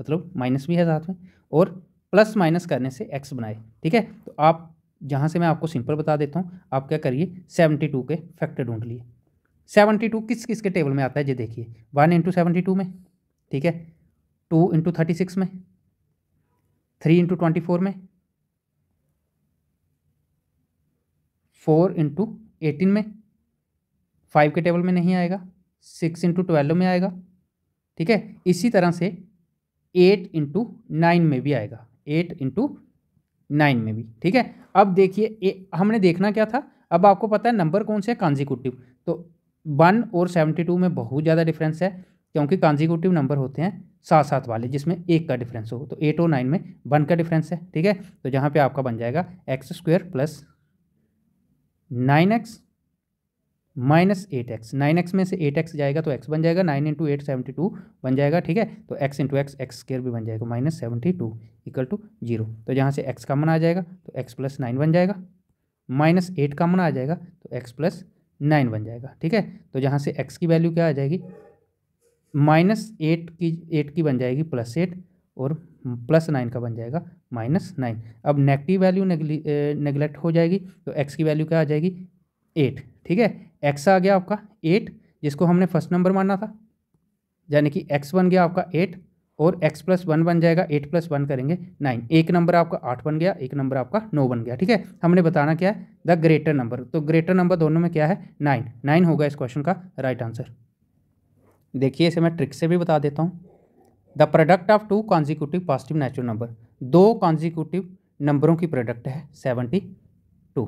मतलब माइनस भी है साथ में और प्लस माइनस करने से एक्स बनाए ठीक है तो आप जहाँ से मैं आपको सिंपल बता देता हूँ आप क्या करिए सेवेंटी टू के फैक्टर ढूंढ लिए सेवेंटी टू किस किस के टेबल में आता है ये देखिए वन इंटू सेवेंटी टू में ठीक है टू इंटू थर्टी सिक्स में थ्री इंटू ट्वेंटी फोर में फोर इंटू एटीन में फाइव के टेबल में नहीं आएगा सिक्स इंटू ट्वेल्व में आएगा ठीक है इसी तरह से एट इंटू नाइन में भी आएगा एट इंटू नाइन में भी ठीक है अब देखिए हमने देखना क्या था अब आपको पता है नंबर कौन से कॉन्जिक्यूटिव तो वन और सेवेंटी टू में बहुत ज़्यादा डिफरेंस है क्योंकि कॉन्जिक्यूटिव नंबर होते हैं सात सात वाले जिसमें एक का डिफरेंस हो तो एट और नाइन में वन का डिफरेंस है ठीक है तो जहाँ पे आपका बन जाएगा x square plus nine x minus eight x nine x में से एट एक्स जाएगा तो एक्स बन जाएगा nine into eight seventy two बन जाएगा ठीक है तो x into x x square भी बन जाएगा minus seventy two equal to zero तो जहाँ से एक्स कॉमन आ जाएगा तो एक्स प्लस नाइन बन जाएगा माइनस एट कॉमन आ जाएगा तो एक्स प्लस नाइन बन जाएगा ठीक है तो जहाँ से एक्स की वैल्यू क्या आ जाएगी माइनस एट की एट की बन जाएगी प्लस एट और प्लस नाइन का बन जाएगा माइनस नाइन अब नेगेटिव वैल्यू नेगलेक्ट हो जाएगी तो एक्स की वैल्यू क्या आ जाएगी एट ठीक है एक्स आ गया आपका एट जिसको हमने फर्स्ट नंबर माना था यानी कि एक्स बन गया आपका एट और एक्स प्लस वन बन जाएगा एट प्लस वन करेंगे नाइन एक नंबर आपका आठ बन गया एक नंबर आपका नौ बन गया ठीक है हमने बताना क्या है द ग्रेटर नंबर तो ग्रेटर नंबर दोनों में क्या है नाइन नाइन होगा इस क्वेश्चन का राइट आंसर देखिए इसे मैं ट्रिक से भी बता देता हूँ the product of two consecutive positive natural number दो कॉन्जिक्यूटिव नंबरों की प्रोडक्ट है सेवेंटी टू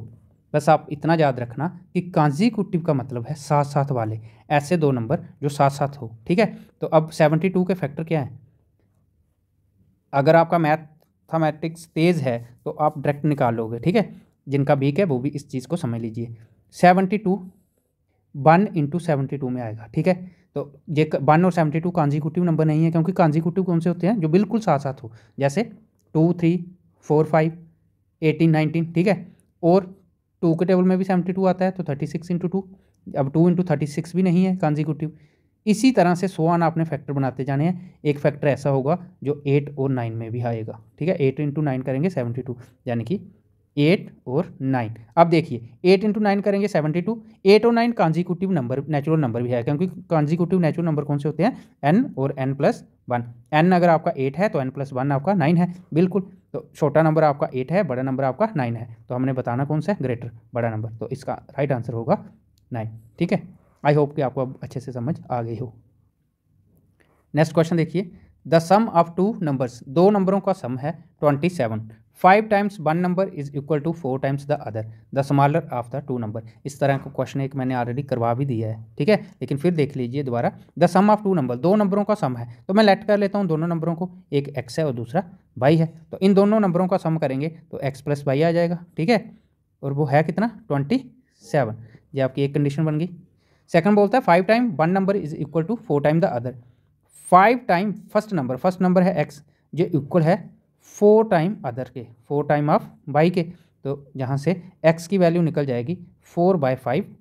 बस आप इतना याद रखना कि कांजीकुटिव का मतलब है साथ साथ वाले ऐसे दो नंबर जो साथ साथ हो ठीक है तो अब सेवेंटी टू के फैक्टर क्या हैं अगर आपका मैथमेटिक्स तेज़ है तो आप डायरेक्ट निकालोगे ठीक है जिनका वीक है वो भी इस चीज़ को समझ लीजिए seventy two one into seventy two में आएगा ठीक है तो ये वन और सेवेंटी टू कांजीकुटिव नंबर नहीं है क्योंकि कांजीकुटिव कौन से होते हैं जो बिल्कुल साथ साथ हो जैसे two three four five eighteen nineteen ठीक है और टू के टेबल में भी सेवेंटी टू आता है तो थर्टी सिक्स इंटू टू अब टू इंटू थर्टी सिक्स भी नहीं है कॉन्जिक्यूटिव इसी तरह से सो आना आपने फैक्टर बनाते जाने हैं एक फैक्टर ऐसा होगा जो एट और नाइन में भी आएगा ठीक है एट इंटू नाइन करेंगे सेवेंटी टू यानी कि एट और नाइन अब देखिए एट इंटू नाइन करेंगे सेवेंटी टू एट और nine consecutive number natural number भी है क्योंकि कॉन्जिक्यूटिव नेचुरल नंबर कौन से होते हैं एन और एन प्लस वन एन अगर आपका एट है तो एन प्लस वन आपका नाइन है बिल्कुल तो छोटा नंबर आपका एट है बड़ा नंबर आपका नाइन है तो हमने बताना कौन सा है ग्रेटर बड़ा नंबर तो इसका राइट आंसर होगा नाइन ठीक है आई होप कि आपको अब अच्छे से समझ आ गई हो नेक्स्ट क्वेश्चन देखिए the sum of two numbers दो नंबरों का सम है twenty seven five times one number is equal to four times the other the smaller of the two number इस तरह का क्वेश्चन एक मैंने ऑलरेडी करवा भी दिया है ठीक है लेकिन फिर देख लीजिए दोबारा the sum of two number दो नंबरों का सम है तो मैं लेट कर लेता हूँ दोनों नंबरों को एक एक्स है और दूसरा वाई है तो इन दोनों नंबरों का सम करेंगे तो एक्स प्लस वाई आ जाएगा ठीक है और वो है कितना ट्वेंटी सेवन ये आपकी एक कंडीशन बन गई सेकंड बोलता है five time one number is equal to four time the other five time first number first number है एक्स जो इक्वल है फोर टाइम अदर के फोर टाइम ऑफ बाई के तो यहाँ से एक्स की वैल्यू निकल जाएगी फोर बाई फाइव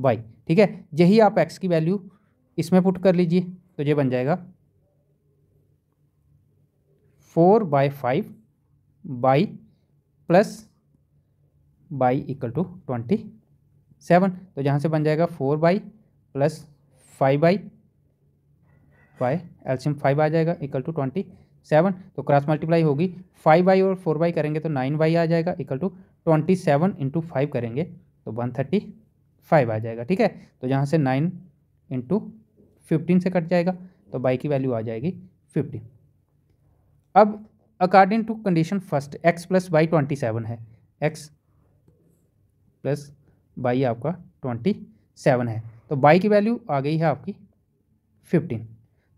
बाई ठीक है यही आप एक्स की वैल्यू इसमें पुट कर लीजिए तो ये बन जाएगा four by five y plus y equal to twenty seven तो यहाँ से बन जाएगा four y plus five y by LCM five आ जाएगा इक्वल टू ट्वेंटी सेवन तो क्रॉस मल्टीप्लाई होगी फाइव बाई और फोर बाई करेंगे तो नाइन बाई आ जाएगा equal to twenty seven into five करेंगे तो वन थर्टी फाइव आ जाएगा ठीक है तो यहाँ से नाइन इंटू फिफ्टीन से कट जाएगा तो बाई की वैल्यू आ जाएगी फिफ्टीन अब according to condition first x plus y twenty seven है एक्स प्लस बाई आपका ट्वेंटी सेवन है तो बाई की वैल्यू आ गई है आपकी फिफ्टीन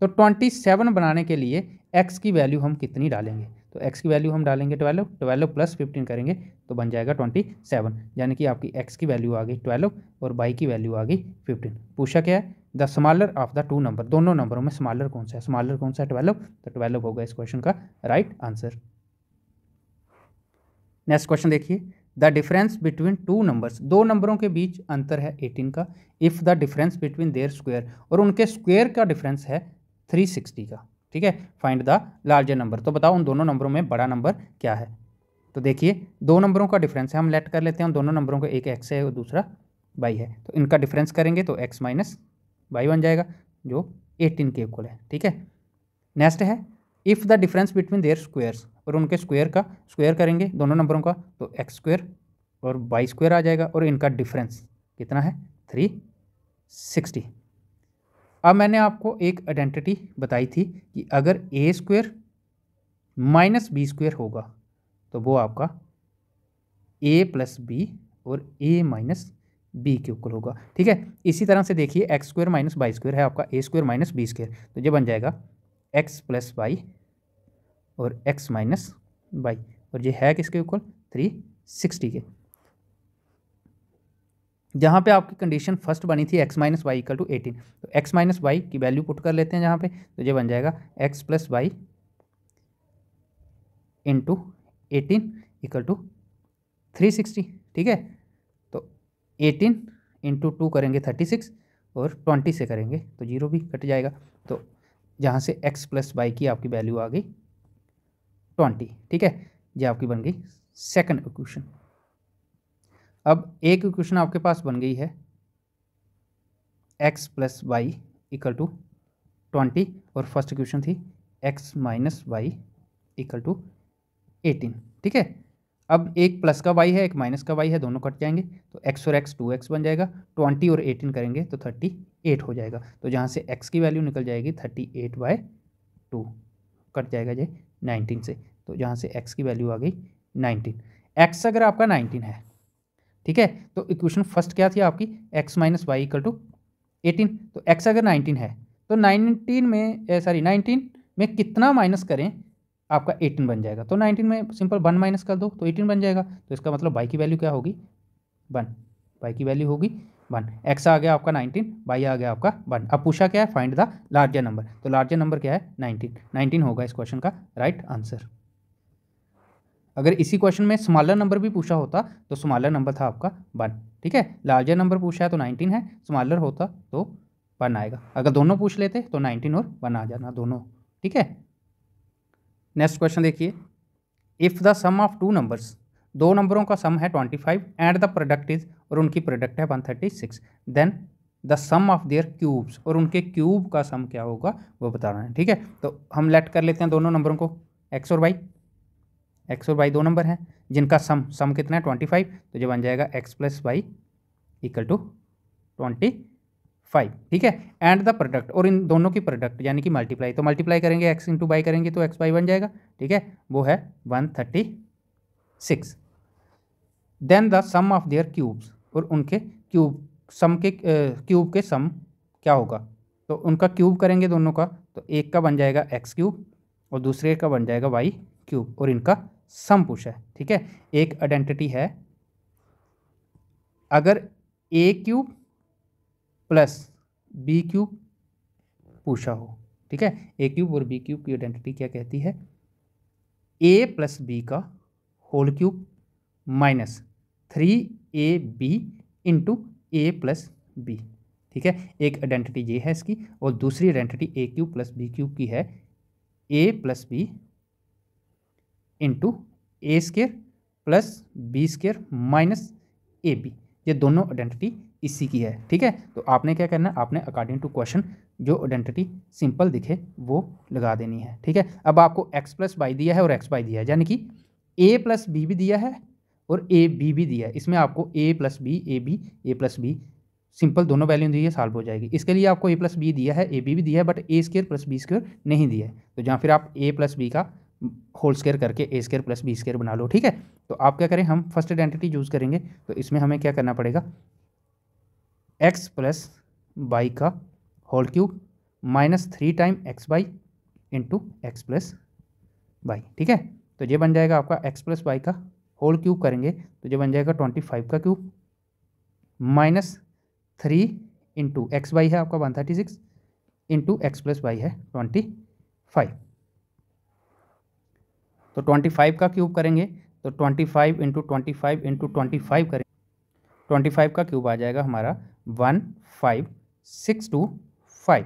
तो ट्वेंटी सेवन बनाने के लिए एक्स की वैल्यू हम कितनी डालेंगे तो एक्स की वैल्यू हम डालेंगे ट्वेल्व ट्वेल्व प्लस फिफ्टीन करेंगे तो बन जाएगा ट्वेंटी सेवन यानी कि आपकी एक्स की वैल्यू आ गई ट्वेल्व और बाई की वैल्यू आ गई फिफ्टीन पूछा क्या है the smaller of the two number दोनों नंबरों में स्मॉलर कौन सा है स्मॉलर कौन सा है ट्वेल्व तो ट्वेल्व होगा इस क्वेश्चन का राइट आंसर नेक्स्ट क्वेश्चन देखिए the difference between two numbers दो नंबरों के बीच अंतर है एटीन का if the difference between their square और उनके स्क्वेयर का डिफरेंस है थ्री सिक्सटी का ठीक है फाइंड द लार्जर नंबर तो बताओ उन दोनों नंबरों में बड़ा नंबर क्या है तो देखिए दो नंबरों का डिफरेंस है हम लेट कर लेते हैं दोनों नंबरों का एक एक्स है और दूसरा बाई है तो इनका डिफरेंस करेंगे तो एक्स माइनस बाई बन जाएगा जो एटीन के इक्वल है ठीक है नेक्स्ट है if the difference between their squares और उनके स्क्वेयर का स्क्वेयर करेंगे दोनों नंबरों का तो एक्स स्क्वेयर और बाई स्क्वेयर आ जाएगा और इनका डिफरेंस कितना है थ्री सिक्सटी अब मैंने आपको एक आइडेंटिटी बताई थी कि अगर a square minus B square होगा तो वो आपका ए प्लस बी और ए माइनस बी के इक्वल होगा ठीक है इसी तरह से देखिए x square minus by square है आपका a square minus B square तो ये बन जाएगा एक्स प्लस बाई और एक्स माइनस बाई और ये है किसके इक्वल थ्री सिक्सटी के जहाँ पे आपकी कंडीशन फर्स्ट बनी थी x minus y equal to eighteen तो एक्स माइनस वाई की वैल्यू पुट कर लेते हैं जहाँ पे तो ये बन जाएगा x plus y into eighteen equal to three sixty ठीक है तो एटीन इंटू टू करेंगे थर्टी सिक्स और ट्वेंटी से करेंगे तो जीरो भी कट जाएगा तो जहाँ से एक्स प्लस वाई की आपकी वैल्यू आ गई ट्वेंटी ठीक है ये आपकी बन गई सेकेंड इक्वेशन अब एक इक्वेशन आपके पास बन गई है x plus y equal to twenty और फर्स्ट इक्वेशन थी x minus y equal to eighteen ठीक है अब एक प्लस का वाई है एक माइनस का वाई है दोनों कट जाएंगे तो एक्स और एक्स टू एक्स बन जाएगा ट्वेंटी और एटीन करेंगे तो थर्टी एट हो जाएगा तो जहाँ से एक्स की वैल्यू निकल जाएगी thirty eight by two cut जाएगा ये नाइनटीन से तो जहाँ से एक्स की वैल्यू आ गई नाइनटीन एक्स अगर आपका नाइनटीन है ठीक है तो इक्वेशन फर्स्ट क्या थी आपकी x minus y equal to eighteen तो एक्स अगर नाइनटीन है तो नाइनटीन में सॉरी नाइनटीन में कितना माइनस करें आपका एटीन बन जाएगा तो नाइनटीन में सिंपल वन माइनस कर दो तो एटीन बन जाएगा तो इसका मतलब बाई की वैल्यू क्या होगी वन बाई की वैल्यू होगी वन एक्स आ गया आपका नाइनटीन बाई आ गया आपका वन अब पूछा क्या है फाइंड द लार्जर नंबर तो लार्जर नंबर क्या है नाइनटीन नाइनटीन होगा इस क्वेश्चन का राइट right आंसर अगर इसी क्वेश्चन में स्मॉलर नंबर भी पूछा होता तो स्मॉलर नंबर था आपका वन ठीक है लार्जर नंबर पूछा है तो नाइनटीन है स्मॉलर होता तो वन आएगा अगर दोनों पूछ लेते तो नाइनटीन और वन आ जाना दोनों ठीक है नेक्स्ट क्वेश्चन देखिए if the sum of two numbers दो नंबरों का सम है twenty five and the product is और उनकी प्रोडक्ट है one thirty six then the sum of their cubes और उनके क्यूब का सम क्या होगा वो बताना है ठीक है तो हम लेट कर लेते हैं दोनों नंबरों को एक्स और वाई एक्स और वाई दो नंबर हैं जिनका सम सम कितना है ट्वेंटी फाइव तो ये बन जाएगा x plus y equal to twenty five ठीक है एंड द प्रोडक्ट और इन दोनों की प्रोडक्ट यानी कि मल्टीप्लाई तो मल्टीप्लाई करेंगे एक्स इंटू वाई करेंगे तो एक्स वाई बन जाएगा ठीक है वो है one thirty six then the sum of their cubes और उनके क्यूब सम के क्यूब के सम क्या होगा तो उनका क्यूब करेंगे दोनों का तो एक का बन जाएगा एक्स क्यूब और दूसरे का बन जाएगा वाई क्यूब और इनका सम पुश है ठीक है एक आइडेंटिटी है अगर a cube plus b cube पूछा हो ठीक है ए क्यूब और बी क्यूब की आइडेंटिटी क्या कहती है ए प्लस बी का whole cube minus three a b into A plus b ठीक है एक आइडेंटिटी ये है इसकी और दूसरी identity a cube plus b cube की है ए plus b into a square plus B square minus a B ये दोनों आइडेंटिटी इसी की है ठीक है तो आपने क्या करना है आपने अकॉर्डिंग टू क्वेश्चन जो आइडेंटिटी सिंपल दिखे वो लगा देनी है ठीक है अब आपको एक्स प्लस वाई दिया है और एक्स वाई दिया है यानी कि ए प्लस बी भी दिया है और ए बी भी दिया है इसमें आपको a plus b a b a plus b simple दोनों वैल्यू दी है सॉल्व हो जाएगी इसके लिए आपको ए प्लस बी दिया है ए बी भी दिया है but a square plus B square नहीं दिया है तो जहाँ फिर आप ए प्लस बी का होल स्केयर करके a square plus B square बना लो ठीक है तो आप क्या करें हम फर्स्ट आइडेंटिटी यूज़ करेंगे तो इसमें हमें क्या करना पड़ेगा एक्स प्लस बाई का whole cube minus three time x y into x plus y ठीक है तो ये बन जाएगा आपका एक्स प्लस बाई का होल क्यूब करेंगे तो ये बन जाएगा ट्वेंटी फाइव का cube minus three into x y है आपका one thirty six into x plus y है ट्वेंटी फाइव तो ट्वेंटी फाइव का क्यूब करेंगे तो twenty five into twenty five into twenty five करें ट्वेंटी फाइव का क्यूब आ जाएगा हमारा one five six two five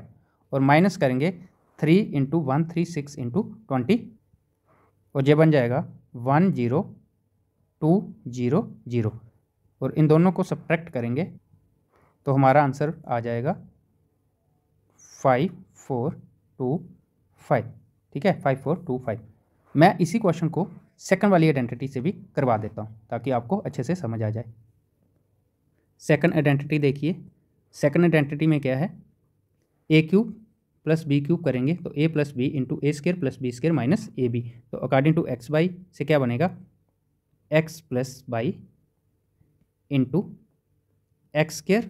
और माइनस करेंगे three into one three six into twenty और ये बन जाएगा one zero two zero zero और इन दोनों को सब्ट्रैक्ट करेंगे तो हमारा आंसर आ जाएगा फाइव फोर टू फाइव ठीक है फाइव फोर टू फाइव मैं इसी क्वेश्चन को सेकंड वाली आइडेंटिटी से भी करवा देता हूँ ताकि आपको अच्छे से समझ आ जाए सेकंड आइडेंटिटी देखिए सेकंड आइडेंटिटी में क्या है a cube plus b cube करेंगे तो a plus b into a square plus B square minus a B तो अकॉर्डिंग टू एक्स बाई से क्या बनेगा x plus y into x square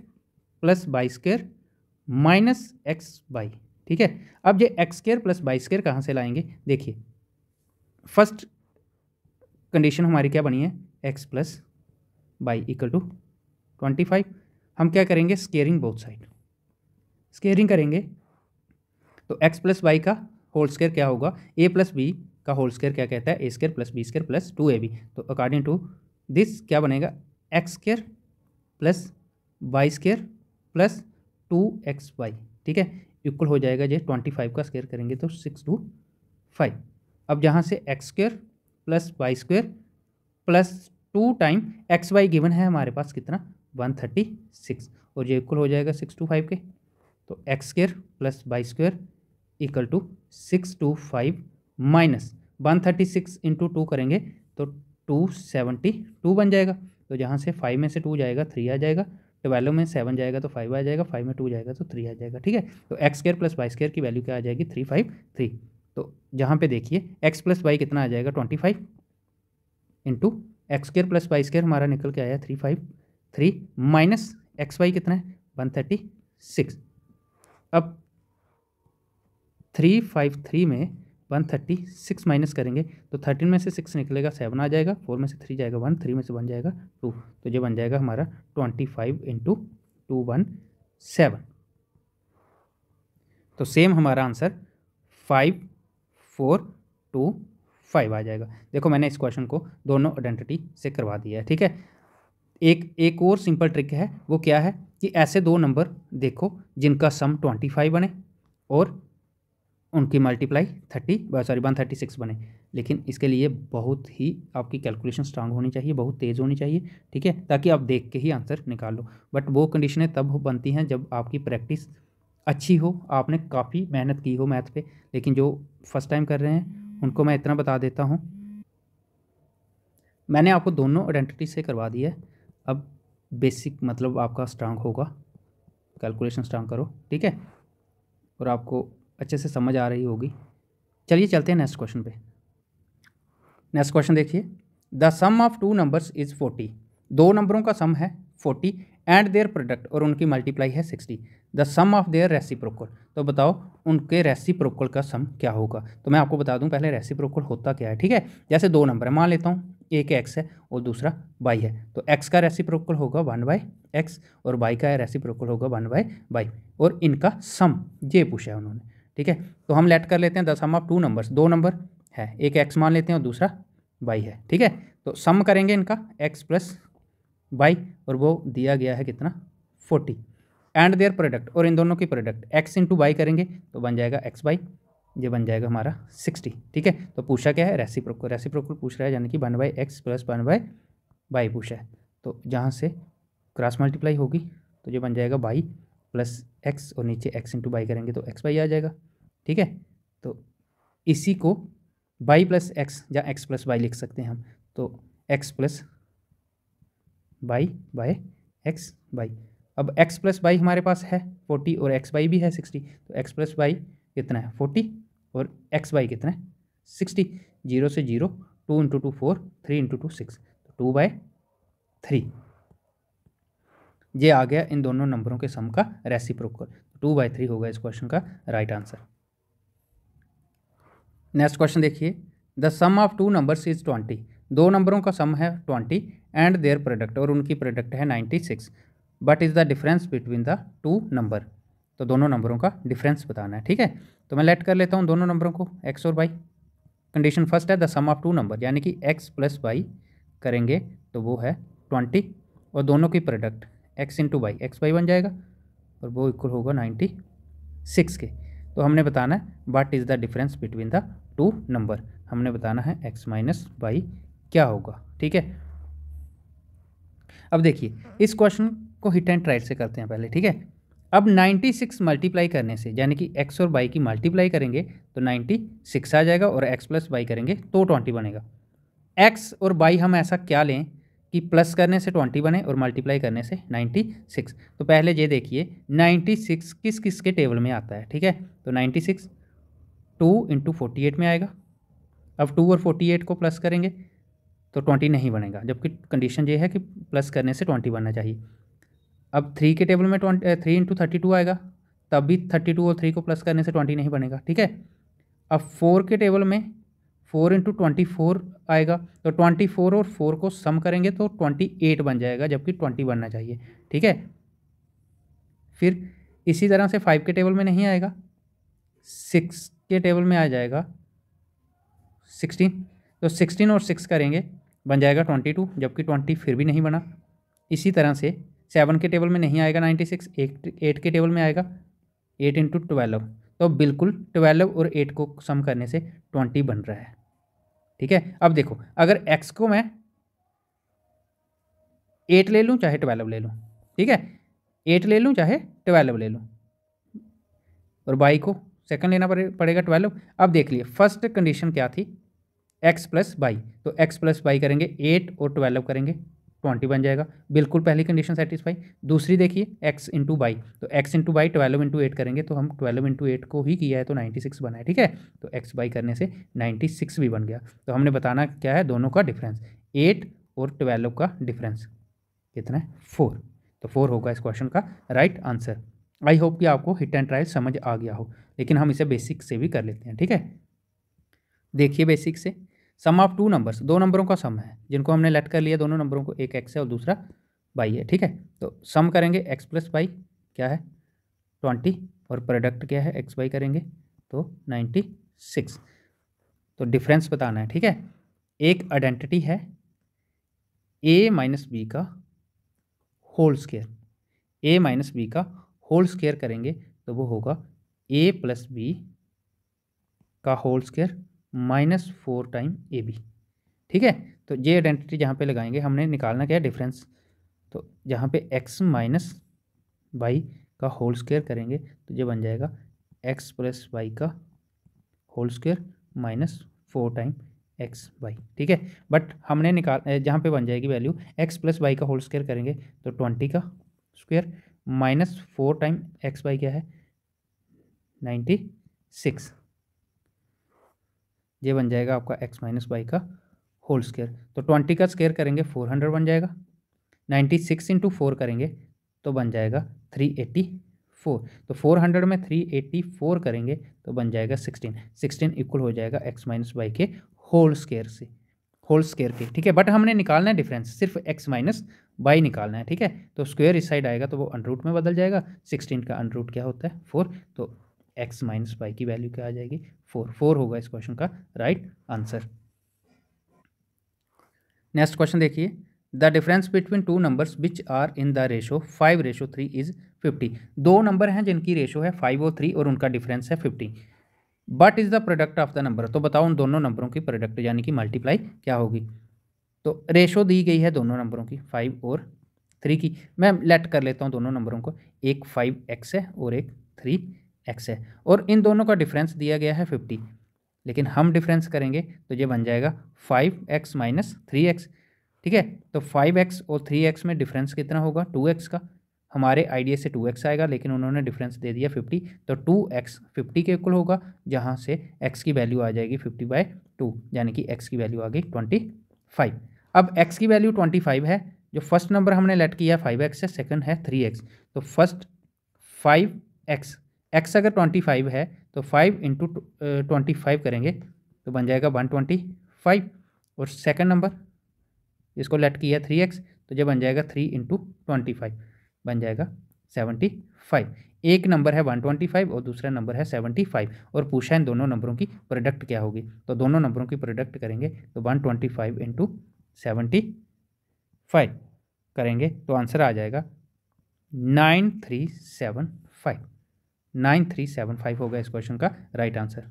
plus by square minus x by ठीक है अब ये x square plus by square कहाँ से लाएंगे देखिए फर्स्ट कंडीशन हमारी क्या बनी है x plus y equal to twenty five हम क्या करेंगे स्केयरिंग बोथ साइड स्केयरिंग करेंगे तो एक्स प्लस वाई का होल स्केयर क्या होगा ए प्लस बी का होल स्केयर क्या कहता है ए square plus B square plus two A B तो अकॉर्डिंग टू दिस क्या बनेगा x square plus y square plus two x Y ठीक है इक्वल हो जाएगा जो ट्वेंटी फाइव का स्केयर करेंगे तो सिक्स टू फाइव अब जहाँ से x square plus y square plus two time x y given है हमारे पास कितना वन थर्टी सिक्स और ये इक्वल हो जाएगा सिक्स टू फाइव के तो x square plus y square equal to six two five minus one thirty six into two करेंगे तो टू सेवेंटी टू बन जाएगा तो जहाँ से फाइव में से टू जाएगा थ्री आ जाएगा ट्वेल्व में सेवन जाएगा तो फाइव आ जाएगा फाइव में टू जाएगा तो थ्री आ जाएगा ठीक है तो x square plus y square की वैल्यू क्या आ जाएगी थ्री फाइव थ्री तो जहाँ पे देखिए एक्स प्लस वाई कितना आ जाएगा twenty five into x square plus y square हमारा निकल के आया three five three minus x y कितना है वन थर्टी सिक्स अब थ्री फाइव थ्री में वन थर्टी सिक्स माइनस करेंगे तो थर्टीन में से सिक्स निकलेगा सेवन आ जाएगा फोर में से थ्री जाएगा वन थ्री में से वन जाएगा टू तो ये बन जाएगा हमारा twenty five into two one seven तो सेम हमारा answer five four two five आ जाएगा देखो मैंने इस क्वेश्चन को दोनों आइडेंटिटी से करवा दिया है ठीक है एक एक और सिंपल ट्रिक है वो क्या है कि ऐसे दो नंबर देखो जिनका सम ट्वेंटी फाइव बने और उनकी multiply thirty sorry one thirty six बने लेकिन इसके लिए बहुत ही आपकी कैलकुलेशन स्ट्रांग होनी चाहिए बहुत तेज़ होनी चाहिए ठीक है ताकि आप देख के ही आंसर निकाल लो बट वो कंडीशनें तब बनती हैं जब आपकी प्रैक्टिस अच्छी हो आपने काफ़ी मेहनत की हो मैथ पे लेकिन जो फर्स्ट टाइम कर रहे हैं उनको मैं इतना बता देता हूँ मैंने आपको दोनों आइडेंटिटी से करवा दिया है अब बेसिक मतलब आपका स्ट्रांग होगा कैलकुलेशन स्ट्रांग करो ठीक है और आपको अच्छे से समझ आ रही होगी चलिए चलते हैं नेक्स्ट क्वेश्चन पे नेक्स्ट क्वेश्चन देखिए the sum of two numbers is forty दो नंबरों का सम है फोर्टी एंड देयर प्रोडक्ट और उनकी मल्टीप्लाई है sixty the sum of their reciprocal तो बताओ उनके रेसिप्रोकल का सम क्या होगा तो मैं आपको बता दूं पहले रेसिप्रोकल होता क्या है ठीक है जैसे दो नंबर मान लेता हूँ एक एक्स है और दूसरा बाई है तो एक्स का रेसिप्रोकल होगा वन बाई एक्स और बाई का रेसिप्रोकल होगा वन बाई बाई और इनका सम ये पूछा है उन्होंने ठीक है तो हम लेट कर लेते हैं the sum of two numbers दो नंबर है एक एक्स मान लेते हैं और दूसरा बाई है ठीक है तो सम करेंगे इनका एक्स प्लस बाई और वो दिया गया है कितना फोर्टी एंड देयर प्रोडक्ट और इन दोनों की प्रोडक्ट एक्स इंटू वाई करेंगे तो बन जाएगा एक्स बाई ये बन जाएगा हमारा सिक्सटी ठीक है तो पूछा क्या है रेसी रेसी प्रोकोल पूछ रहा है यानी कि one by x plus one by y पूछा है तो जहाँ से क्रॉस मल्टीप्लाई होगी तो ये बन जाएगा बाई प्लस एक्स और नीचे एक्स इंटू बाई करेंगे तो एक्स बाई आ जाएगा ठीक है तो इसी को बाई प्लस एक्स या एक्स प्लस बाई लिख सकते हैं हम तो x plus y by x y अब x प्लस वाई हमारे पास है फोर्टी और एक्स वाई भी है सिक्सटी तो एक्स प्लस वाई कितना है फोर्टी और एक्स वाई कितना है सिक्सटी जीरो से zero two into two four three into two six तो टू बाई थ्री ये आ गया इन दोनों नंबरों के सम का रेसी प्रोकर टू बाई थ्री होगा इस क्वेश्चन का राइट आंसर नेक्स्ट क्वेश्चन देखिए the sum of two numbers is twenty दो नंबरों का सम है ट्वेंटी एंड देयर प्रोडक्ट और उनकी प्रोडक्ट है ninety six but is the difference between the two number तो दोनों नंबरों का डिफरेंस बताना है ठीक है तो मैं लेट कर लेता हूँ दोनों नंबरों को एक्स और वाई कंडीशन फर्स्ट है the sum of two number यानी कि एक्स प्लस वाई करेंगे तो वो है ट्वेंटी और दोनों की product x into y x y बन जाएगा और वो इक्वल होगा नाइन्टी सिक्स के तो हमने बताना है what is the difference between the two number हमने बताना है एक्स माइनस वाई क्या होगा ठीक है अब देखिए इस क्वेश्चन को हिट एंड ट्रायल से करते हैं पहले ठीक है अब 96 मल्टीप्लाई करने से यानी कि एक्स और y की मल्टीप्लाई करेंगे तो 96 आ जाएगा और एक्स प्लस वाई करेंगे तो 20 बनेगा एक्स और y हम ऐसा क्या लें कि प्लस करने से 20 बने और मल्टीप्लाई करने से 96 तो पहले ये देखिए 96 किस किस के टेबल में आता है ठीक है तो 96 सिक्स टू इंटू फोर्टी में आएगा अब टू और फोर्टी को प्लस करेंगे तो ट्वेंटी नहीं बनेगा जबकि कंडीशन ये है कि प्लस करने से ट्वेंटी बनना चाहिए अब थ्री के टेबल में twenty three into thirty two आएगा तब भी थर्टी टू और थ्री को प्लस करने से ट्वेंटी नहीं बनेगा ठीक है अब फोर के टेबल में फोर इंटू ट्वेंटी फोर आएगा तो ट्वेंटी फोर और फोर को सम करेंगे तो ट्वेंटी एट बन जाएगा जबकि ट्वेंटी बनना चाहिए ठीक है फिर इसी तरह से फाइव के टेबल में नहीं आएगा सिक्स के टेबल में आ जाएगा सिक्सटीन तो सिक्सटीन और सिक्स करेंगे बन जाएगा ट्वेंटी टू जबकि ट्वेंटी फिर भी नहीं बना इसी तरह से सेवन के टेबल में नहीं आएगा नाइन्टी सिक्स एट के टेबल में आएगा एट इंटू ट्वेल्व तो बिल्कुल ट्वेल्व और एट को सम करने से ट्वेंटी बन रहा है ठीक है अब देखो अगर एक्स को मैं एट ले लूँ चाहे ट्वेल्व ले लूँ ठीक है एट ले लूँ चाहे ट्वेल्व ले लूँ और बाई को सेकंड लेना पड़ेगा ट्वेल्व अब देख लिए फर्स्ट कंडीशन क्या थी एक्स प्लस बाई तो एक्स प्लस बाई करेंगे एट और ट्वेल्व करेंगे ट्वेंटी बन जाएगा बिल्कुल पहली कंडीशन सेटिस्फाई दूसरी देखिए एक्स इंटू बाई तो x into y twelve into eight करेंगे तो हम ट्वेल्व इंटू एट को ही किया है तो नाइन्टी सिक्स बना है ठीक है तो एक्स बाई करने से नाइन्टी सिक्स भी बन गया तो हमने बताना क्या है दोनों का डिफरेंस एट और ट्वेल्व का डिफरेंस कितना है फोर तो फोर होगा इस क्वेश्चन का राइट आंसर आई होप कि आपको हिट एंड ट्रायल समझ आ गया हो लेकिन हम इसे बेसिक से भी कर लेते हैं ठीक है देखिए बेसिक से सम ऑफ टू नंबर्स दो नंबरों का सम है जिनको हमने लेट कर लिया दोनों नंबरों को एक एक्स है और दूसरा बाई है ठीक है तो सम करेंगे एक्स प्लस बाई क्या है ट्वेंटी और प्रोडक्ट क्या है एक्स बाई करेंगे तो नाइन्टी सिक्स तो डिफरेंस बताना है ठीक है एक आइडेंटिटी है ए माइनस बी का whole square a minus B का होल स्केयर करेंगे तो वो होगा ए प्लस बी का whole square minus four time a B ठीक है तो ये आइडेंटिटी जहाँ पे लगाएंगे हमने निकालना क्या है डिफरेंस तो जहाँ पे एक्स माइनस वाई का होल स्क्वेयर करेंगे तो ये बन जाएगा एक्स प्लस वाई का whole square minus four time x Y ठीक है बट हमने निकाल जहाँ पे बन जाएगी वैल्यू एक्स प्लस वाई का होल स्क्वेयर करेंगे तो ट्वेंटी का square minus four time x y क्या है नाइन्टी सिक्स ये बन जाएगा आपका एक्स माइनस वाई का होल स्केयर तो ट्वेंटी का स्केयर करेंगे फोर हंड्रेड बन जाएगा नाइन्टी सिक्स इंटू फोर करेंगे तो बन जाएगा थ्री एट्टी फोर तो फोर हंड्रेड में थ्री एट्टी फोर करेंगे तो बन जाएगा सिक्सटीन सिक्सटीन इक्वल हो जाएगा एक्स माइनस वाई के होल स्केयर से होल स्केयर के ठीक है बट हमने निकालना है डिफरेंस सिर्फ एक्स माइनस बाई निकालना है ठीक है तो स्क्वेयर इस साइड आएगा तो वो अनरूट में बदल जाएगा सिक्सटीन का अनरूट क्या होता है फोर तो एक्स माइनस वाई की वैल्यू क्या आ जाएगी फोर फोर होगा इस क्वेश्चन का राइट आंसर नेक्स्ट क्वेश्चन देखिए the difference between two numbers which are in the ratio five ratio three is fifty दो नंबर हैं जिनकी रेशो है फाइव और थ्री और उनका डिफरेंस है fifty but is the product of the number तो बताओ उन दोनों नंबरों की प्रोडक्ट यानी कि मल्टीप्लाई क्या होगी तो रेशो दी गई है दोनों नंबरों की फाइव और थ्री की मैं लेट कर लेता हूँ दोनों नंबरों को एक फाइव एक्स है और एक थ्री एक्स है और इन दोनों का डिफरेंस दिया गया है फिफ्टी लेकिन हम डिफरेंस करेंगे तो ये बन जाएगा five x minus three x ठीक है तो फाइव एक्स और थ्री एक्स में डिफरेंस कितना होगा टू एक्स का हमारे आइडिया से टू एक्स आएगा लेकिन उन्होंने डिफरेंस दे दिया फिफ्टी तो टू एक्स फिफ्टी के इक्वल होगा जहाँ से एक्स की वैल्यू आ जाएगी फिफ्टी बाई टू यानी कि एक्स की वैल्यू आ गई ट्वेंटी फाइव अब एक्स की वैल्यू ट्वेंटी फाइव है जो फर्स्ट नंबर हमने लेट किया फाइव एक्स है सेकेंड है थ्री एक्स तो फर्स्ट फाइव एक्स एक्स अगर ट्वेंटी फाइव है तो फाइव इंटू ट्वेंटी फाइव करेंगे तो बन जाएगा वन ट्वेंटी फाइव और सेकेंड नंबर इसको लेट किया थ्री एक्स तो जब बन जाएगा थ्री इंटू ट्वेंटी फाइव बन जाएगा सेवेंटी फाइव एक नंबर है वन ट्वेंटी फाइव और दूसरा नंबर है सेवेंटी फाइव और पूछा है इन दोनों नंबरों की प्रोडक्ट क्या होगी तो दोनों नंबरों की प्रोडक्ट करेंगे तो one twenty five into seventy five करेंगे तो आंसर आ जाएगा nine three seven five nine three seven five होगा इस क्वेश्चन का राइट आंसर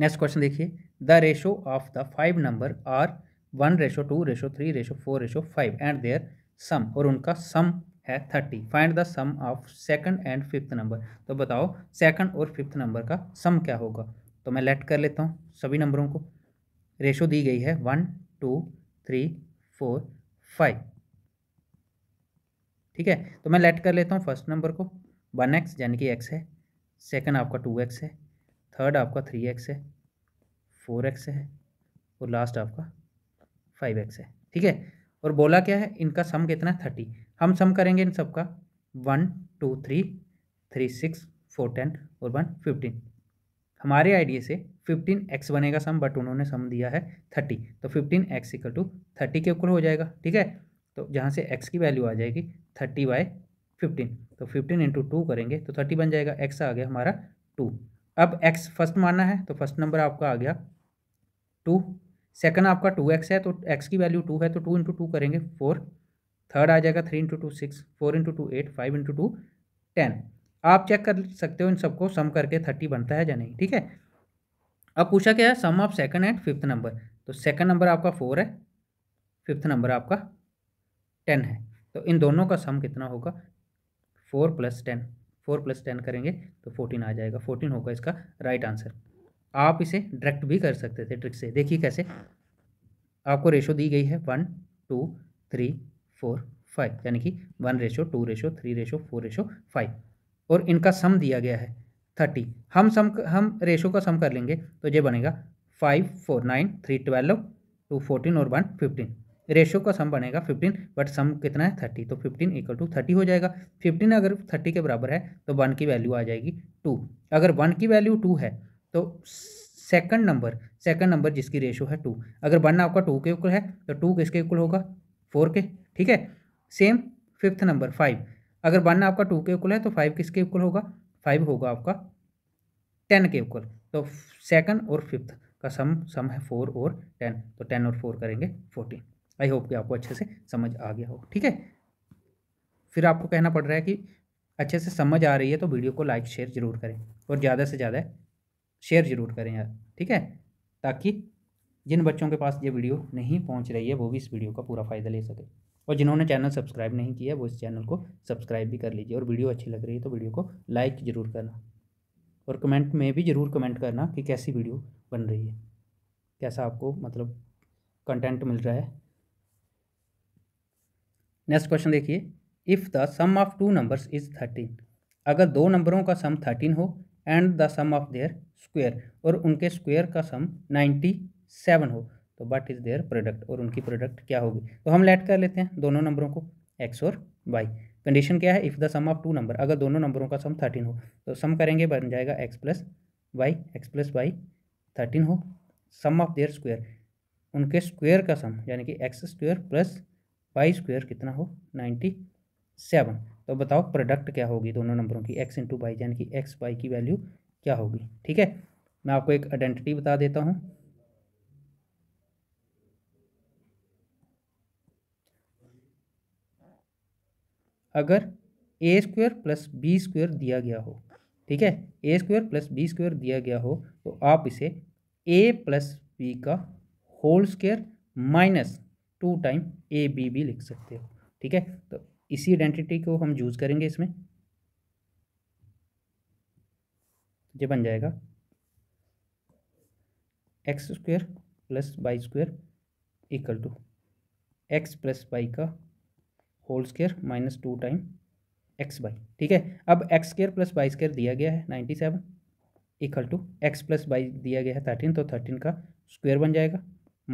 नेक्स्ट क्वेश्चन देखिए the ratio of the five number are one ratio two ratio three ratio four ratio five and their sum और उनका sum है thirty find the sum of second and fifth number तो बताओ second और fifth number का सम क्या होगा तो मैं लेट कर लेता हूँ सभी नंबरों को रेशो दी गई है one two three four five ठीक है तो मैं लेट कर लेता हूँ फर्स्ट नंबर को वन एक्स यानी कि एक्स है सेकंड आपका टू एक्स है थर्ड आपका थ्री एक्स है फोर एक्स है और लास्ट आपका फाइव एक्स है ठीक है और बोला क्या है इनका सम कितना है थर्टी हम सम करेंगे इन सबका one two three three six four ten और वन फिफ्टीन हमारे आइडिया से फिफ्टीन एक्स बनेगा सम बट उन्होंने सम दिया है थर्टी तो fifteen x equal to thirty के ऊपर हो जाएगा ठीक है तो जहाँ से एक्स की वैल्यू आ जाएगी थर्टी बाय फिफ्टीन तो फिफ्टीन इंटू टू करेंगे तो थर्टी बन जाएगा एक्स आ गया हमारा टू अब एक्स फर्स्ट मानना है तो फर्स्ट नंबर आपका आ गया टू सेकेंड आपका टू एक्स है तो एक्स की वैल्यू टू है तो टू इंटू टू करेंगे फोर थर्ड आ जाएगा three into two six four into two eight five into two ten आप चेक कर सकते हो इन सबको सम करके थर्टी बनता है या नहीं ठीक है अब पूछा क्या है sum of second and fifth number तो सेकंड नंबर आपका फोर है फिफ्थ नंबर आपका टेन है तो इन दोनों का सम कितना होगा four plus ten four plus ten करेंगे तो फोर्टीन आ जाएगा फोर्टीन होगा इसका राइट आंसर आप इसे डायरेक्ट भी कर सकते थे ट्रिक से देखिए कैसे आपको रेशो दी गई है one two three four five यानी कि one ratio two ratio three ratio four ratio five और इनका सम दिया गया है थर्टी हम सम हम रेशो का सम कर लेंगे तो ये बनेगा five four nine three twelve two fourteen और वन फिफ्टीन रेशो का सम बनेगा फिफ्टीन बट सम कितना है थर्टी तो फिफ्टीन इक्वल टू थर्टी हो जाएगा फिफ्टीन अगर थर्टी के बराबर है तो वन की वैल्यू आ जाएगी टू अगर वन की वैल्यू टू है तो सेकंड नंबर सेकंड नंबर जिसकी रेशो है टू अगर वन आपका टू के इक्वल है तो टू किसके इक्वल होगा फोर के ठीक है सेम फिफ्थ नंबर फाइव अगर वन आपका टू के इक्वल है तो फाइव किसके इक्वल होगा फाइव होगा आपका टेन के इक्वल तो सेकंड और फिफ्थ का सम सम है फोर और टेन तो टेन और फोर करेंगे फोर्टीन आई होप कि आपको अच्छे से समझ आ गया हो ठीक है फिर आपको कहना पड़ रहा है कि अच्छे से समझ आ रही है तो वीडियो को लाइक शेयर ज़रूर करें और ज़्यादा से ज़्यादा शेयर ज़रूर करें यार ठीक है ताकि जिन बच्चों के पास ये वीडियो नहीं पहुंच रही है वो भी इस वीडियो का पूरा फ़ायदा ले सके और जिन्होंने चैनल सब्सक्राइब नहीं किया वो इस चैनल को सब्सक्राइब भी कर लीजिए और वीडियो अच्छी लग रही है तो वीडियो को लाइक ज़रूर करना और कमेंट में भी ज़रूर कमेंट करना कि कैसी वीडियो बन रही है कैसा आपको मतलब कंटेंट मिल रहा है नेक्स्ट क्वेश्चन देखिए if the sum of two numbers is thirteen अगर दो नंबरों का सम थर्टीन हो and the sum of their square और उनके स्क्वेयर का सम नाइन्टी सेवन हो तो वट इज़ देयर प्रोडक्ट और उनकी प्रोडक्ट क्या होगी तो हम लेट कर लेते हैं दोनों नंबरों को एक्स और वाई कंडीशन क्या है if the sum of two number अगर दोनों नंबरों का सम थर्टीन हो तो सम करेंगे बन जाएगा x plus y x plus y thirteen हो सम ऑफ देयर स्क्वेयर उनके स्क्वेयर का सम यानी कि x square plus y square कितना हो नाइन्टी सेवन तो बताओ प्रोडक्ट क्या होगी दोनों नंबरों की एक्स इंटू बाई यानी कि एक्स वाई की वैल्यू क्या होगी ठीक है मैं आपको एक आइडेंटिटी बता देता हूँ अगर a square plus b square दिया गया हो ठीक है a square plus b square दिया गया हो तो आप इसे ए प्लस बी का whole square minus two time a b भी लिख सकते हो ठीक है तो इसी आइडेंटिटी को हम यूज़ करेंगे इसमें ये बन जाएगा x square plus y square equal to x plus y का whole square minus two time x by ठीक है अब x square plus y square दिया गया है ninety seven equal to x plus y दिया गया है थर्टीन तो थर्टीन का स्क्वेयर बन जाएगा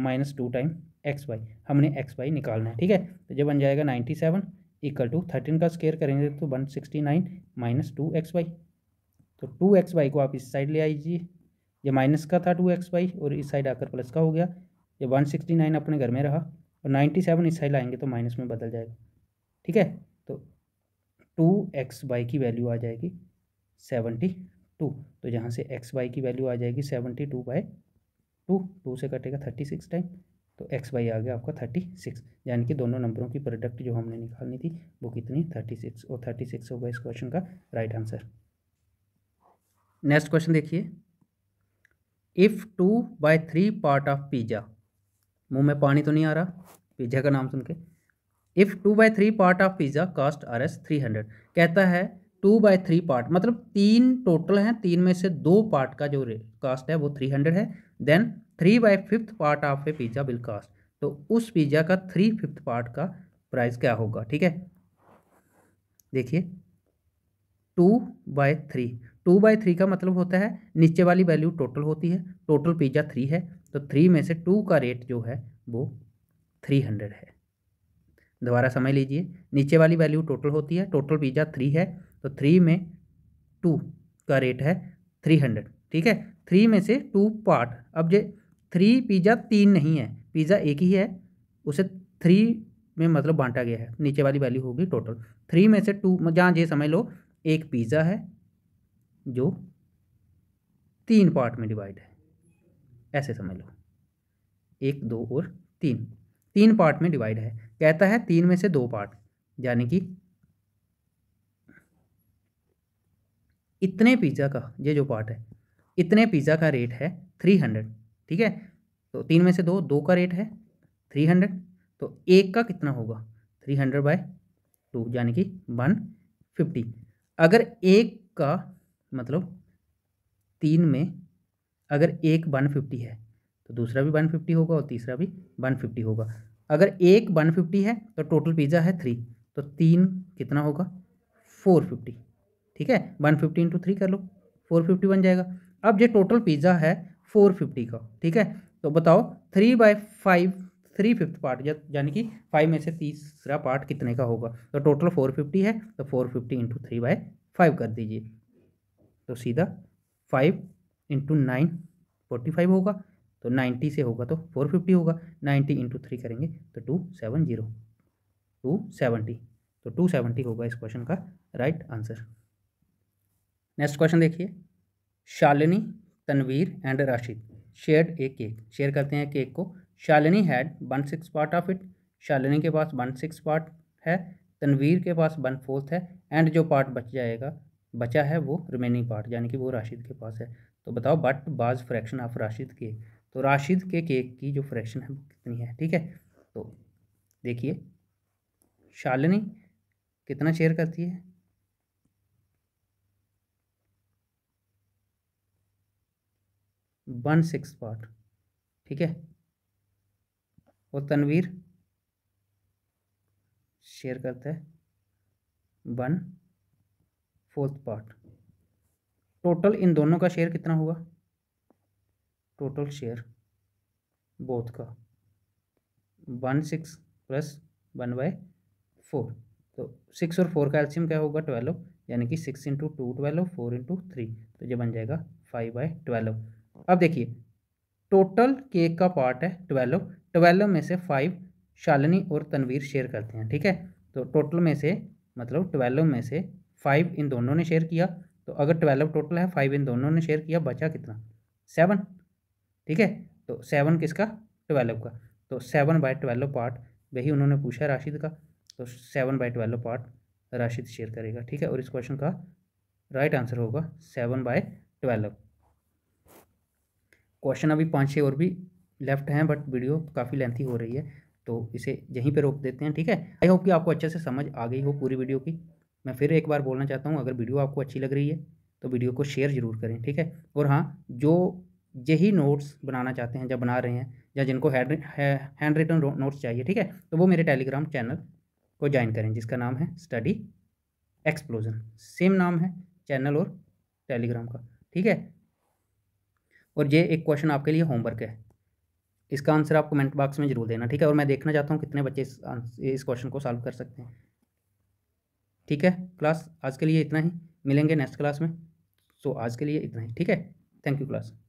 minus two time x y हमने एक्स वाई निकालना है ठीक है तो जब बन जाएगा ninety seven equal to thirteen का स्केयर करेंगे तो one sixty nine minus two x y तो टू एक्स वाई को आप इस साइड ले आइए ये माइनस का था टू एक्स वाई और इस साइड आकर प्लस का हो गया ये वन सिक्सटी नाइन अपने घर में रहा और नाइन्टी सेवन इस साइड लाएंगे तो माइनस में बदल जाएगा ठीक है तो टू एक्स वाई की वैल्यू आ जाएगी सेवनटी टू तो यहाँ से एक्स वाई की वैल्यू आ जाएगी seventy two by two two से कटेगा थर्टी सिक्स टाइम तो एक्स बाई आ गया आपका थर्टी सिक्स यानी कि दोनों नंबरों की प्रोडक्ट जो हमने निकालनी थी वो कितनी थर्टी सिक्स और थर्टी सिक्स होगा इस क्वेश्चन का राइट आंसर नेक्स्ट क्वेश्चन देखिए if two by three part of pizza मुंह में पानी तो नहीं आ रहा पिज़्ज़ा का नाम सुन के if two by three part of pizza cost R S three hundred कहता है टू बाय थ्री पार्ट मतलब तीन टोटल हैं तीन में से दो पार्ट का जो कास्ट है वो थ्री हंड्रेड है then three by fifth part of a pizza will cost तो उस पिज़्ज़ा का थ्री फिफ्थ पार्ट का प्राइस क्या होगा ठीक है देखिए two by three two by three का मतलब होता है नीचे वाली वैल्यू टोटल होती है टोटल पिज़्ज़ा थ्री है तो थ्री में से टू का रेट जो है वो थ्री हंड्रेड है दोबारा समझ लीजिए नीचे वाली वैल्यू टोटल होती है टोटल पिज़्ज़ा थ्री है तो थ्री में टू का रेट है थ्री हंड्रेड ठीक है थ्री में से टू पार्ट अब जे थ्री पिज़्ज़ा तीन नहीं है पिज़्ज़ा एक ही है उसे थ्री में मतलब बांटा गया है नीचे वाली वैल्यू होगी टोटल थ्री में से टू जहाँ ये समझ लो एक पिज़्ज़ा है जो तीन पार्ट में डिवाइड है ऐसे समझ लो एक दो और तीन तीन पार्ट में डिवाइड है कहता है तीन में से दो पार्ट यानी कि इतने पिज़्ज़ा का ये जो पार्ट है इतने पिज़्ज़ा का रेट है थ्री हंड्रेड ठीक है तो तीन में से दो दो का रेट है थ्री हंड्रेड तो एक का कितना होगा थ्री हंड्रेड बाय टू यानी कि वन फिफ्टी अगर एक का मतलब तीन में अगर एक वन फिफ्टी है तो दूसरा भी वन फिफ्टी होगा और तीसरा भी वन फिफ्टी होगा अगर एक वन फिफ्टी है तो टोटल पिज़्ज़ा है थ्री तो तीन कितना होगा फोर फिफ्टी ठीक है वन फिफ्टी इंटू थ्री कर लो फोर फिफ्टी बन जाएगा अब ये टोटल पिज़्ज़ा है फोर फिफ्टी का ठीक है तो बताओ three by five three fifth part यानी कि फाइव में से तीसरा पार्ट कितने का होगा तो टोटल फोर फिफ्टी है तो four fifty into three by five कर दीजिए तो सीधा five into nine forty five होगा तो नाइन्टी से होगा तो फोर फिफ्टी होगा नाइन्टी इंटू थ्री करेंगे तो two seven zero two seventy तो टू सेवेंटी होगा इस क्वेश्चन का राइट आंसर नेक्स्ट क्वेश्चन देखिए Shalini Tanveer and Rashid shared a cake share करते हैं केक को Shalini had one six part of it Shalini के पास वन सिक्स पार्ट है तनवीर के पास वन फोर्थ है एंड जो पार्ट बच जाएगा बचा है वो रिमेनिंग पार्ट यानी कि वो राशिद के पास है तो बताओ बट बाज फ्रैक्शन ऑफ राशिद केक तो राशिद के केक की जो फ्रैक्शन है वो कितनी है ठीक है तो देखिए शालिनी कितना शेयर करती है वन सिक्स पार्ट ठीक है और तनवीर शेयर करता है वन फोर्थ पार्ट टोटल इन दोनों का शेयर कितना होगा टोटल शेयर बोथ का one six plus one by four तो सिक्स और फोर का एल्शियम क्या होगा ट्वेल्व यानी कि six into two twelve four into three तो ये बन जाएगा फाइव बाय ट्वेल्व अब देखिए टोटल केक का पार्ट है ट्वेल्व ट्वेल्व में से फाइव शालिनी और तनवीर शेयर करते हैं ठीक है तो टोटल में से मतलब ट्वेल्व में से फाइव इन दोनों ने शेयर किया तो अगर ट्वेल्व टोटल है फाइव इन दोनों ने शेयर किया बचा कितना सेवन ठीक है तो सेवन किसका ट्वेल्व का तो सेवन बाय ट्वेल्व पार्ट वही उन्होंने पूछा राशिद का तो seven by twelve part Rashid share करेगा ठीक है और इस क्वेश्चन का राइट आंसर होगा सेवन बाय ट्वेल्व क्वेश्चन अभी पाँच छः और भी लेफ्ट हैं बट वीडियो काफ़ी लेंथी हो रही है तो इसे यहीं पर रोक देते हैं ठीक है आई होप कि आपको अच्छे से समझ आ गई हो पूरी वीडियो की मैं फिर एक बार बोलना चाहता हूँ अगर वीडियो आपको अच्छी लग रही है तो वीडियो को शेयर ज़रूर करें ठीक है और हाँ जो यही नोट्स बनाना चाहते हैं जब बना रहे हैं या जिनको हैंड हैंड रिटन नोट्स चाहिए ठीक है तो वो मेरे टेलीग्राम चैनल को ज्वाइन करें जिसका नाम है स्टडी एक्सप्लोजन सेम नाम है चैनल और टेलीग्राम का ठीक है और ये एक क्वेश्चन आपके लिए होमवर्क है इसका आंसर आप कमेंट बॉक्स में जरूर देना ठीक है और मैं देखना चाहता हूँ कितने बच्चे इस इस क्वेश्चन को सॉल्व कर सकते हैं ठीक है क्लास आज के लिए इतना ही मिलेंगे नेक्स्ट क्लास में सो तो आज के लिए इतना ही ठीक है थैंक यू क्लास